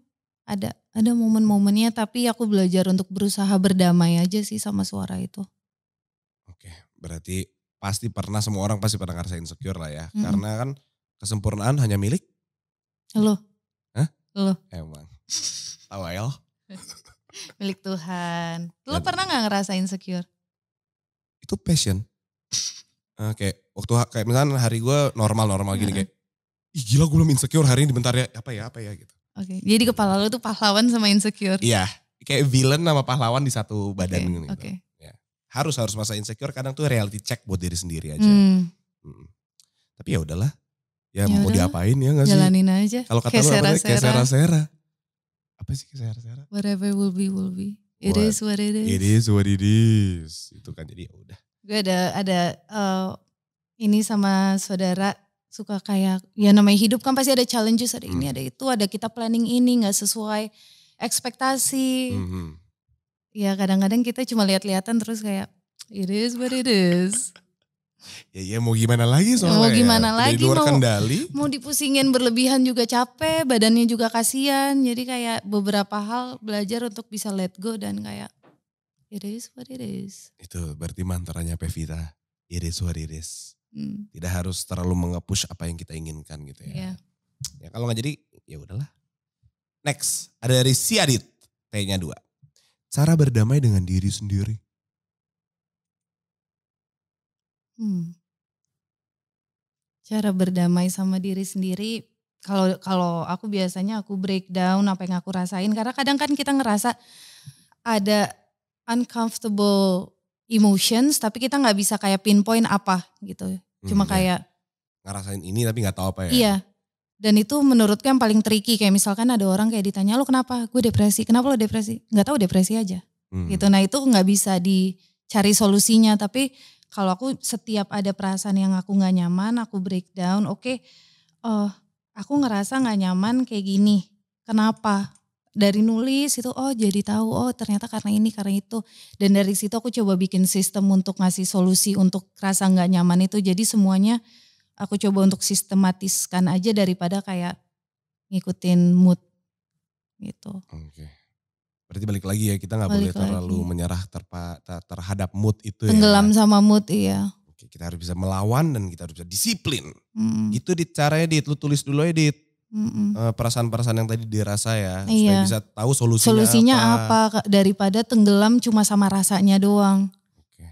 ada ada momen-momennya tapi aku belajar untuk berusaha berdamai aja sih sama suara itu. Oke, berarti pasti pernah semua orang pasti pernah ngerasa insecure lah ya. Mm -hmm. Karena kan kesempurnaan hanya milik lo. Hah? Lo. Emang. Awal. milik Tuhan. Lo pernah nggak ngerasa insecure? Itu passion. Oke, eh, waktu kayak misalnya hari gue normal-normal gini mm -hmm. kayak Ih, gila gue belum insecure hari ini bentar ya apa ya apa ya gitu Oke. Okay. Jadi kepala lo tuh pahlawan sama insecure. Iya. Kayak villain sama pahlawan di satu badan okay. gitu. Oke. Okay. Ya. Harus harus masa insecure kadang tuh reality check buat diri sendiri aja. Hmm. Hmm. Tapi ya udahlah. Ya, Yaudah. mau diapain ya gak sih? Jalanin aja. Kalau kata lo apa sih? Kesera-sera. Apa sih kesera-sera? Whatever will be will be. It what, is what it is. It is what it is. Itu kan jadi ya udah. Gue ada ada uh, ini sama saudara suka kayak ya namanya hidup kan pasti ada challenges ada ini hmm. ada itu ada kita planning ini nggak sesuai ekspektasi hmm. ya kadang-kadang kita cuma lihat-lihatan terus kayak it is what it is ya ya mau gimana lagi ya, soalnya mau ya? gimana ya. lagi luar mau kendali. mau dipusingin berlebihan juga capek badannya juga kasihan jadi kayak beberapa hal belajar untuk bisa let go dan kayak it is what it is itu berarti mantranya Pevita it is what it is Hmm. Tidak harus terlalu mengepush apa yang kita inginkan gitu ya. Yeah. Ya kalau nggak jadi ya udahlah. Next ada dari si Adit, T-nya dua. Cara berdamai dengan diri sendiri. Hmm. Cara berdamai sama diri sendiri kalau kalau aku biasanya aku breakdown apa yang aku rasain karena kadang kan kita ngerasa ada uncomfortable emotions tapi kita nggak bisa kayak pinpoint apa gitu. Hmm, Cuma hmm, kayak ngerasain ini tapi nggak tahu apa ya. Iya. Dan itu menurutku yang paling tricky kayak misalkan ada orang kayak ditanya lo kenapa? Gue depresi. Kenapa lo depresi? Nggak tahu depresi aja. Hmm. Gitu. Nah itu nggak bisa dicari solusinya tapi kalau aku setiap ada perasaan yang aku nggak nyaman, aku breakdown. Oke, okay, uh, aku ngerasa nggak nyaman kayak gini. Kenapa? dari nulis itu oh jadi tahu oh ternyata karena ini karena itu dan dari situ aku coba bikin sistem untuk ngasih solusi untuk rasa nggak nyaman itu jadi semuanya aku coba untuk sistematiskan aja daripada kayak ngikutin mood gitu. Oke. Okay. Berarti balik lagi ya kita nggak boleh terlalu lagi. menyerah terpa, ter, terhadap mood itu ya. Tenggelam ya. sama mood iya. Oke, kita harus bisa melawan dan kita harus bisa disiplin. Hmm. Itu caranya dit lu tulis dulu edit. Mm-mm. Eh, perasaan-perasaan yang tadi dirasa ya iya. supaya bisa tahu solusinya, solusinya apa. apa daripada tenggelam cuma sama rasanya doang. Oke.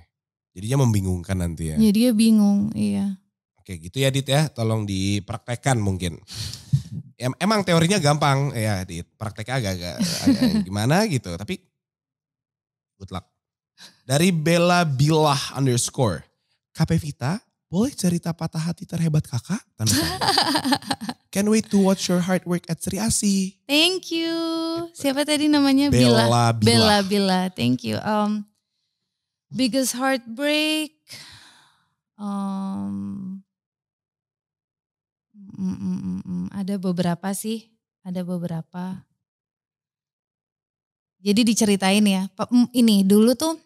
Jadinya membingungkan nanti ya. Jadi ya bingung, iya. Oke, gitu ya Dit ya, tolong dipraktekkan mungkin. Em emang teorinya gampang ya, Dit praktek agak-agak gimana gitu, tapi good luck. Dari Bella Bilah underscore, KP Vita boleh cerita patah hati terhebat kakak? Tanda can't wait to watch your hard work at Sri Asi. Thank you. Gitu. Siapa tadi namanya? Bella. Bella, Bila. Bella, Bella. Thank you. Um, biggest heartbreak. Um, mm mm, mm, mm, mm, ada beberapa sih. Ada beberapa. Jadi diceritain ya. Mm, ini dulu tuh,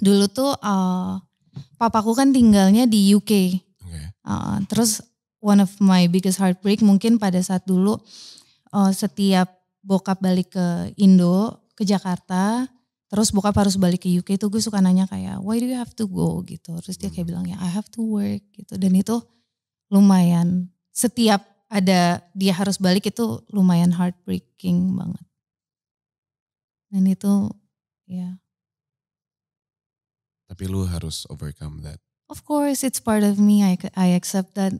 dulu tuh. Uh, papaku kan tinggalnya di UK. Okay. Uh, terus one of my biggest heartbreak mungkin pada saat dulu uh, setiap bokap balik ke Indo, ke Jakarta, terus bokap harus balik ke UK itu gue suka nanya kayak why do you have to go gitu terus dia kayak hmm. bilang ya I have to work gitu dan itu lumayan setiap ada dia harus balik itu lumayan heartbreaking banget dan itu ya tapi lu harus overcome that. Of course, it's part of me. I I accept that.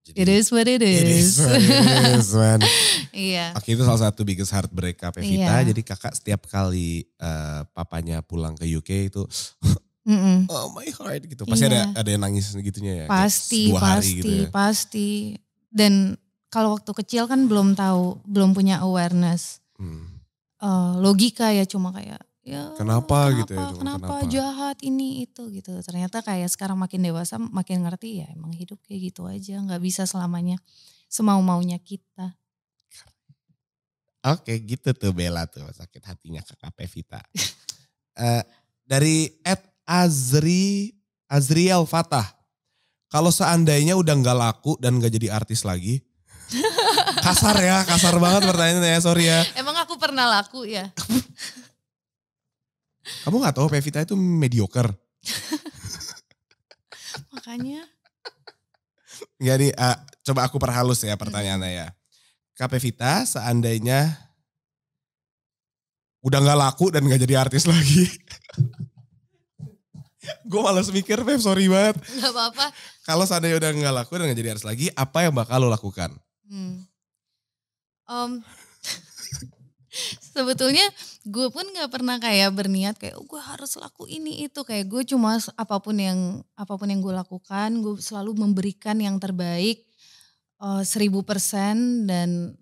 Jadi, it is what it is. It is, what it is Iya. yeah. Oke, itu salah satu biggest heartbreak Kak Vita. Yeah. Jadi kakak setiap kali uh, papanya pulang ke UK itu mm -mm. oh my heart gitu. Pasti yeah. ada iya. ada yang nangis gitunya ya. Pasti, pasti, gitu ya. pasti. Dan kalau waktu kecil kan belum tahu, belum punya awareness. Hmm. Uh, logika ya cuma kayak ya kenapa, kenapa gitu ya kenapa, kenapa jahat ini itu gitu ternyata kayak sekarang makin dewasa makin ngerti ya emang hidup kayak gitu aja nggak bisa selamanya semau maunya kita oke gitu tuh Bella tuh sakit hatinya kakak Pevita uh, dari Ed Azri Azriel Fatah kalau seandainya udah nggak laku dan nggak jadi artis lagi kasar ya kasar banget pertanyaannya sorry ya emang aku pernah laku ya Kamu gak tahu Pevita itu mediocre. Makanya. jadi uh, eh, coba aku perhalus ya hmm. pertanyaannya ya. Kak Pevita seandainya udah gak laku dan gak jadi artis lagi. gue malas mikir, Pev, sorry banget. Gak apa-apa. Kalau seandainya udah gak laku dan gak jadi artis lagi, apa yang bakal lo lakukan? Hmm. Um, sebetulnya gue pun nggak pernah kayak berniat kayak oh, gue harus laku ini itu kayak gue cuma apapun yang apapun yang gue lakukan gue selalu memberikan yang terbaik eh, seribu uh, persen dan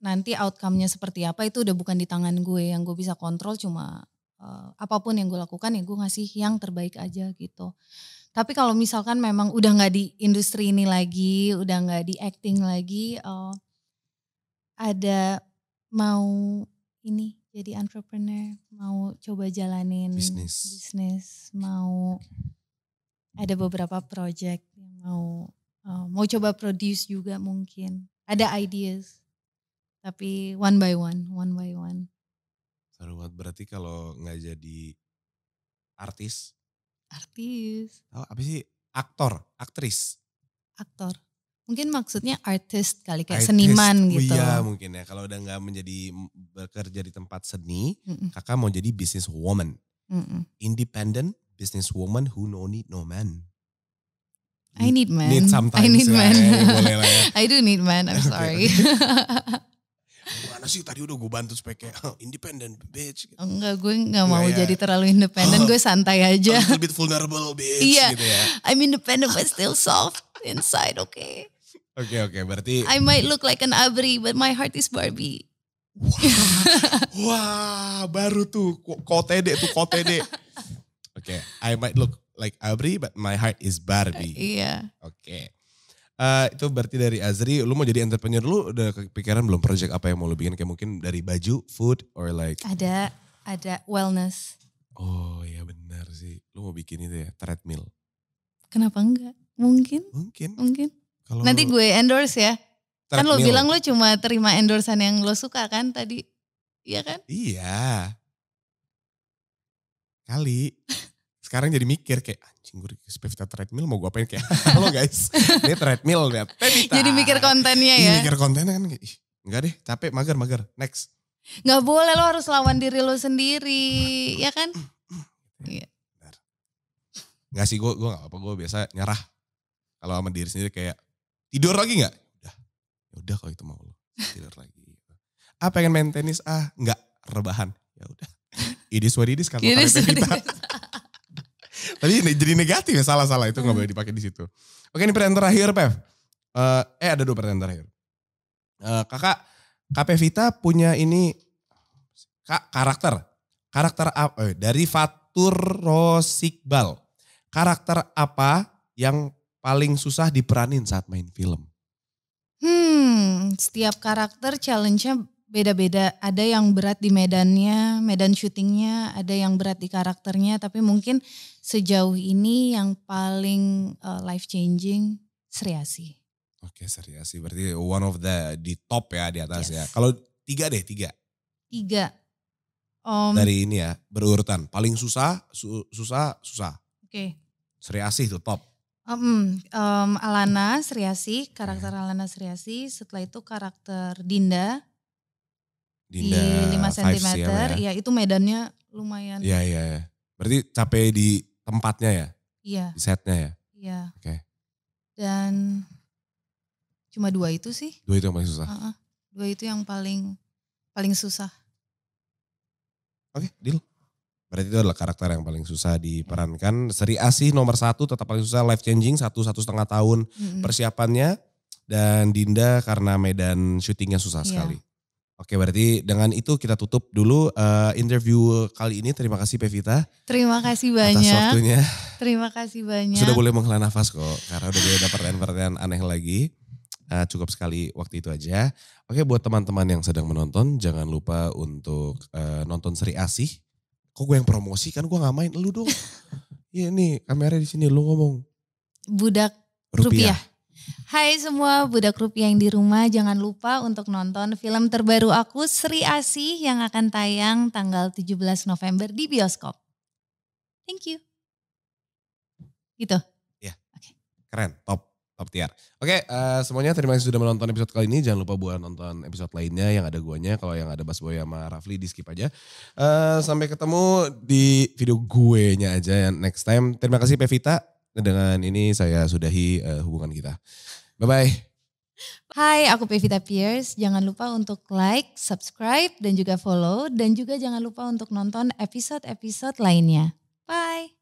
nanti outcome-nya seperti apa itu udah bukan di tangan gue yang gue bisa kontrol cuma uh, apapun yang gue lakukan ya gue ngasih yang terbaik aja gitu tapi kalau misalkan memang udah nggak di industri ini lagi udah nggak di acting lagi uh, ada mau ini jadi entrepreneur, mau coba jalanin bisnis, bisnis mau ada beberapa project yang mau uh, mau coba produce juga mungkin. Ada ideas. Tapi one by one, one by one. Seru banget. Berarti kalau nggak jadi artis? Artis. Oh, apa sih? Aktor, aktris. Aktor. Mungkin maksudnya artist kali kayak artist, seniman oh gitu. Iya mungkin ya. Kalau udah nggak menjadi bekerja di tempat seni, mm -mm. kakak mau jadi business woman. Independent business woman who no need no man. I need man. Need sometimes. I need ya, man. Ya, ya. I do need man. I'm sorry. Gimana sih tadi udah gue bantu supaya kayak independent bitch. Oh, enggak gue gak iya, mau yeah, jadi terlalu independent. gue santai aja. A little bit vulnerable bitch yeah, gitu ya. I'm independent but still soft inside okay. Oke okay, oke, okay, berarti I might look like an Abri, but my heart is Barbie. Wah, wah baru tuh kote deh tuh kote deh. Oke, okay, I might look like Abri, but my heart is Barbie. Uh, iya. Oke. Okay. Uh, eh, itu berarti dari Azri, lu mau jadi entrepreneur lu udah kepikiran belum project apa yang mau lu bikin kayak mungkin dari baju, food or like Ada, ada wellness. Oh ya benar sih. Lu mau bikin itu ya, treadmill. Kenapa enggak? Mungkin. Mungkin. Mungkin. Kalo Nanti gue endorse ya. Kan lo bilang lo cuma terima endorsean yang lo suka kan tadi. Iya kan? Iya. Kali. Sekarang jadi mikir kayak anjing gue request Pevita treadmill mau gue apain kayak halo guys. Ini treadmill ya. Pevita. Jadi mikir kontennya iya, ya. Ih, mikir kontennya kan kayak enggak deh capek mager mager next. Nggak boleh lo harus lawan diri lo sendiri, nah. ya kan? Iya. Nggak sih gue gue nggak apa gue biasa nyerah kalau sama diri sendiri kayak Tidur lagi nggak? Udah. Ya udah kalau itu mau lo. Tidur lagi. Ah pengen main tenis ah nggak rebahan. Ya udah. Ini is ini sekarang is kita. Tapi jadi negatif ya salah-salah itu nggak boleh dipakai di situ. Oke ini pertanyaan terakhir Pev. Uh, eh ada dua pertanyaan terakhir. Uh, kakak KP Vita punya ini kak karakter karakter apa eh, dari Fatur Rosikbal karakter apa yang paling susah diperanin saat main film? Hmm, setiap karakter challenge-nya beda-beda. Ada yang berat di medannya, medan syutingnya, ada yang berat di karakternya. Tapi mungkin sejauh ini yang paling uh, eh, life changing Seriasi. Oke Seriasi, berarti one of the di top ya di atas ya. yes. ya. Kalau tiga deh tiga. Tiga. Um, Dari ini ya berurutan paling susah su, susah susah. Oke. Okay. Seriasi itu top. Um, um, Alana Sriasi, karakter yeah. Alana Sriasi, setelah itu karakter Dinda, Dinda di 5 cm, ya. ya itu medannya lumayan. Iya, iya, ya. Berarti capek di tempatnya ya? Iya. Di setnya ya? Iya. Oke. Okay. Dan cuma dua itu sih. Dua itu yang paling susah? Uh -uh. Dua itu yang paling paling susah. Oke, okay, deal. Berarti itu adalah karakter yang paling susah diperankan. Seri A sih nomor satu tetap paling susah, life changing satu satu setengah tahun hmm. persiapannya dan Dinda karena medan syutingnya susah yeah. sekali. Oke berarti dengan itu kita tutup dulu uh, interview kali ini. Terima kasih Pevita. Terima kasih banyak. Atas waktunya. Terima kasih banyak. Sudah boleh menghela nafas kok karena udah ada pertanyaan-pertanyaan aneh lagi. Uh, cukup sekali waktu itu aja. Oke buat teman-teman yang sedang menonton jangan lupa untuk uh, nonton Seri Asih kok gue yang promosi kan gue nggak main lu dong iya nih kamera di sini lu ngomong budak rupiah. rupiah. Hai semua budak rupiah yang di rumah, jangan lupa untuk nonton film terbaru aku Sri Asih yang akan tayang tanggal 17 November di bioskop. Thank you. Gitu. Iya. Oke. Okay. Keren, top. Top tier. Oke, okay, uh, eh, semuanya terima kasih sudah menonton episode kali ini. Jangan lupa buat nonton episode lainnya yang ada guanya. Kalau yang ada Bas Boy sama Rafli di skip aja. Uh, sampai ketemu di video gue nya aja yang next time. Terima kasih Pevita. Dengan ini saya sudahi uh, hubungan kita. Bye bye. Hai, aku Pevita Pierce. Jangan lupa untuk like, subscribe, dan juga follow. Dan juga jangan lupa untuk nonton episode-episode lainnya. Bye.